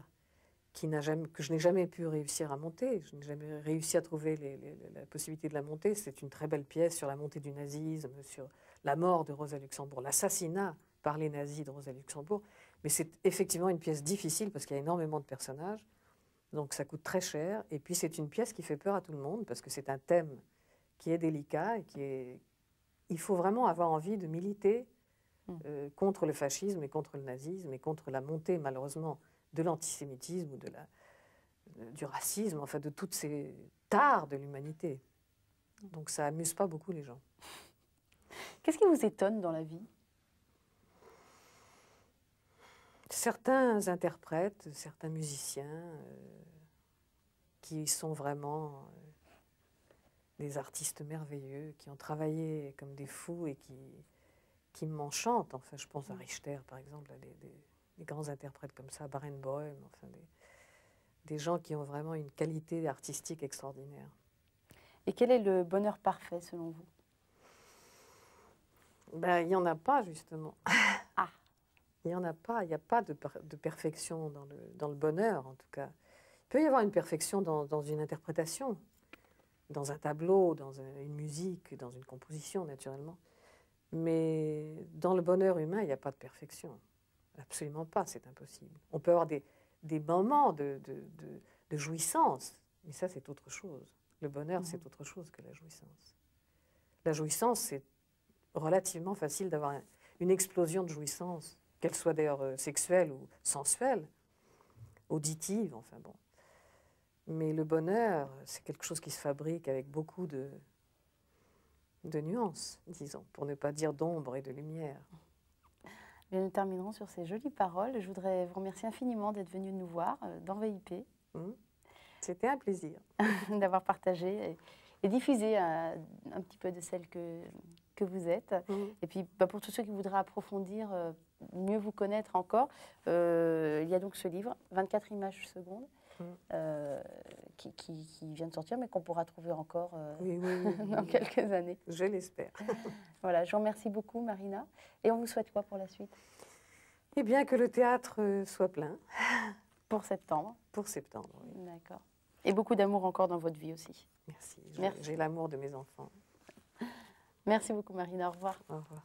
que je n'ai jamais pu réussir à monter. Je n'ai jamais réussi à trouver la possibilité de la monter. C'est une très belle pièce sur la montée du nazisme, sur la mort de Rosa Luxembourg, l'assassinat par les nazis de Rosa Luxembourg. Mais c'est effectivement une pièce difficile parce qu'il y a énormément de personnages. Donc ça coûte très cher. Et puis c'est une pièce qui fait peur à tout le monde parce que c'est un thème qui est délicat et qui est. Il faut vraiment avoir envie de militer hum. euh, contre le fascisme et contre le nazisme et contre la montée malheureusement de l'antisémitisme ou de la, euh, du racisme, enfin de toutes ces tares de l'humanité. Hum. Donc ça amuse pas beaucoup les gens. Qu'est-ce qui vous étonne dans la vie certains interprètes, certains musiciens euh, qui sont vraiment euh, des artistes merveilleux, qui ont travaillé comme des fous et qui, qui m'enchantent. Enfin, je pense à mm. Richter, par exemple, à des, grands interprètes comme ça, Barenboim, enfin des, gens qui ont vraiment une qualité artistique extraordinaire. Et quel est le bonheur parfait selon vous ben, Il n'y en a pas, justement. *laughs* Il n'y en a pas. Il n'y a pas de, perfection dans le, bonheur, en tout cas. Il peut y avoir une perfection dans, une interprétation, dans un tableau, dans une musique, dans une composition, naturellement. Mais dans le bonheur humain, il n'y a pas de perfection. Absolument pas, c'est impossible. On peut avoir des, moments de, jouissance, mais ça, c'est autre chose. Le bonheur, c'est autre chose que la jouissance. La jouissance, c'est relativement facile d'avoir une explosion de jouissance qu'elle soit d'ailleurs euh, sexuelle ou sensuelle, auditive, enfin bon. Mais le bonheur, c'est quelque chose qui se fabrique avec beaucoup de, de nuances, disons, pour ne pas dire d'ombre et de lumière. nous terminerons sur ces jolies paroles. Je voudrais vous remercier infiniment d'être venu nous voir euh, dans VIP. Mmh. C'était un plaisir. *laughs* D'avoir partagé et, diffusé euh, un, petit peu de celle que, que vous êtes. Mmh. Et puis, bah, pour tous ceux qui voudraient approfondir mieux vous connaître encore, euh, il y a donc ce livre, 24 images secondes. Mm. Euh, qui, vient de sortir, mais qu'on pourra trouver encore euh, *laughs* dans quelques années. Je l'espère. *laughs* voilà, je vous remercie beaucoup, Marina. Et on vous souhaite quoi pour la suite Eh bien, que le théâtre soit plein. *laughs* Pour septembre Pour septembre, oui. D'accord. Et beaucoup d'amour encore dans votre vie aussi. Merci. J'ai l'amour de mes enfants. Merci beaucoup, Marina. Au revoir. Au revoir.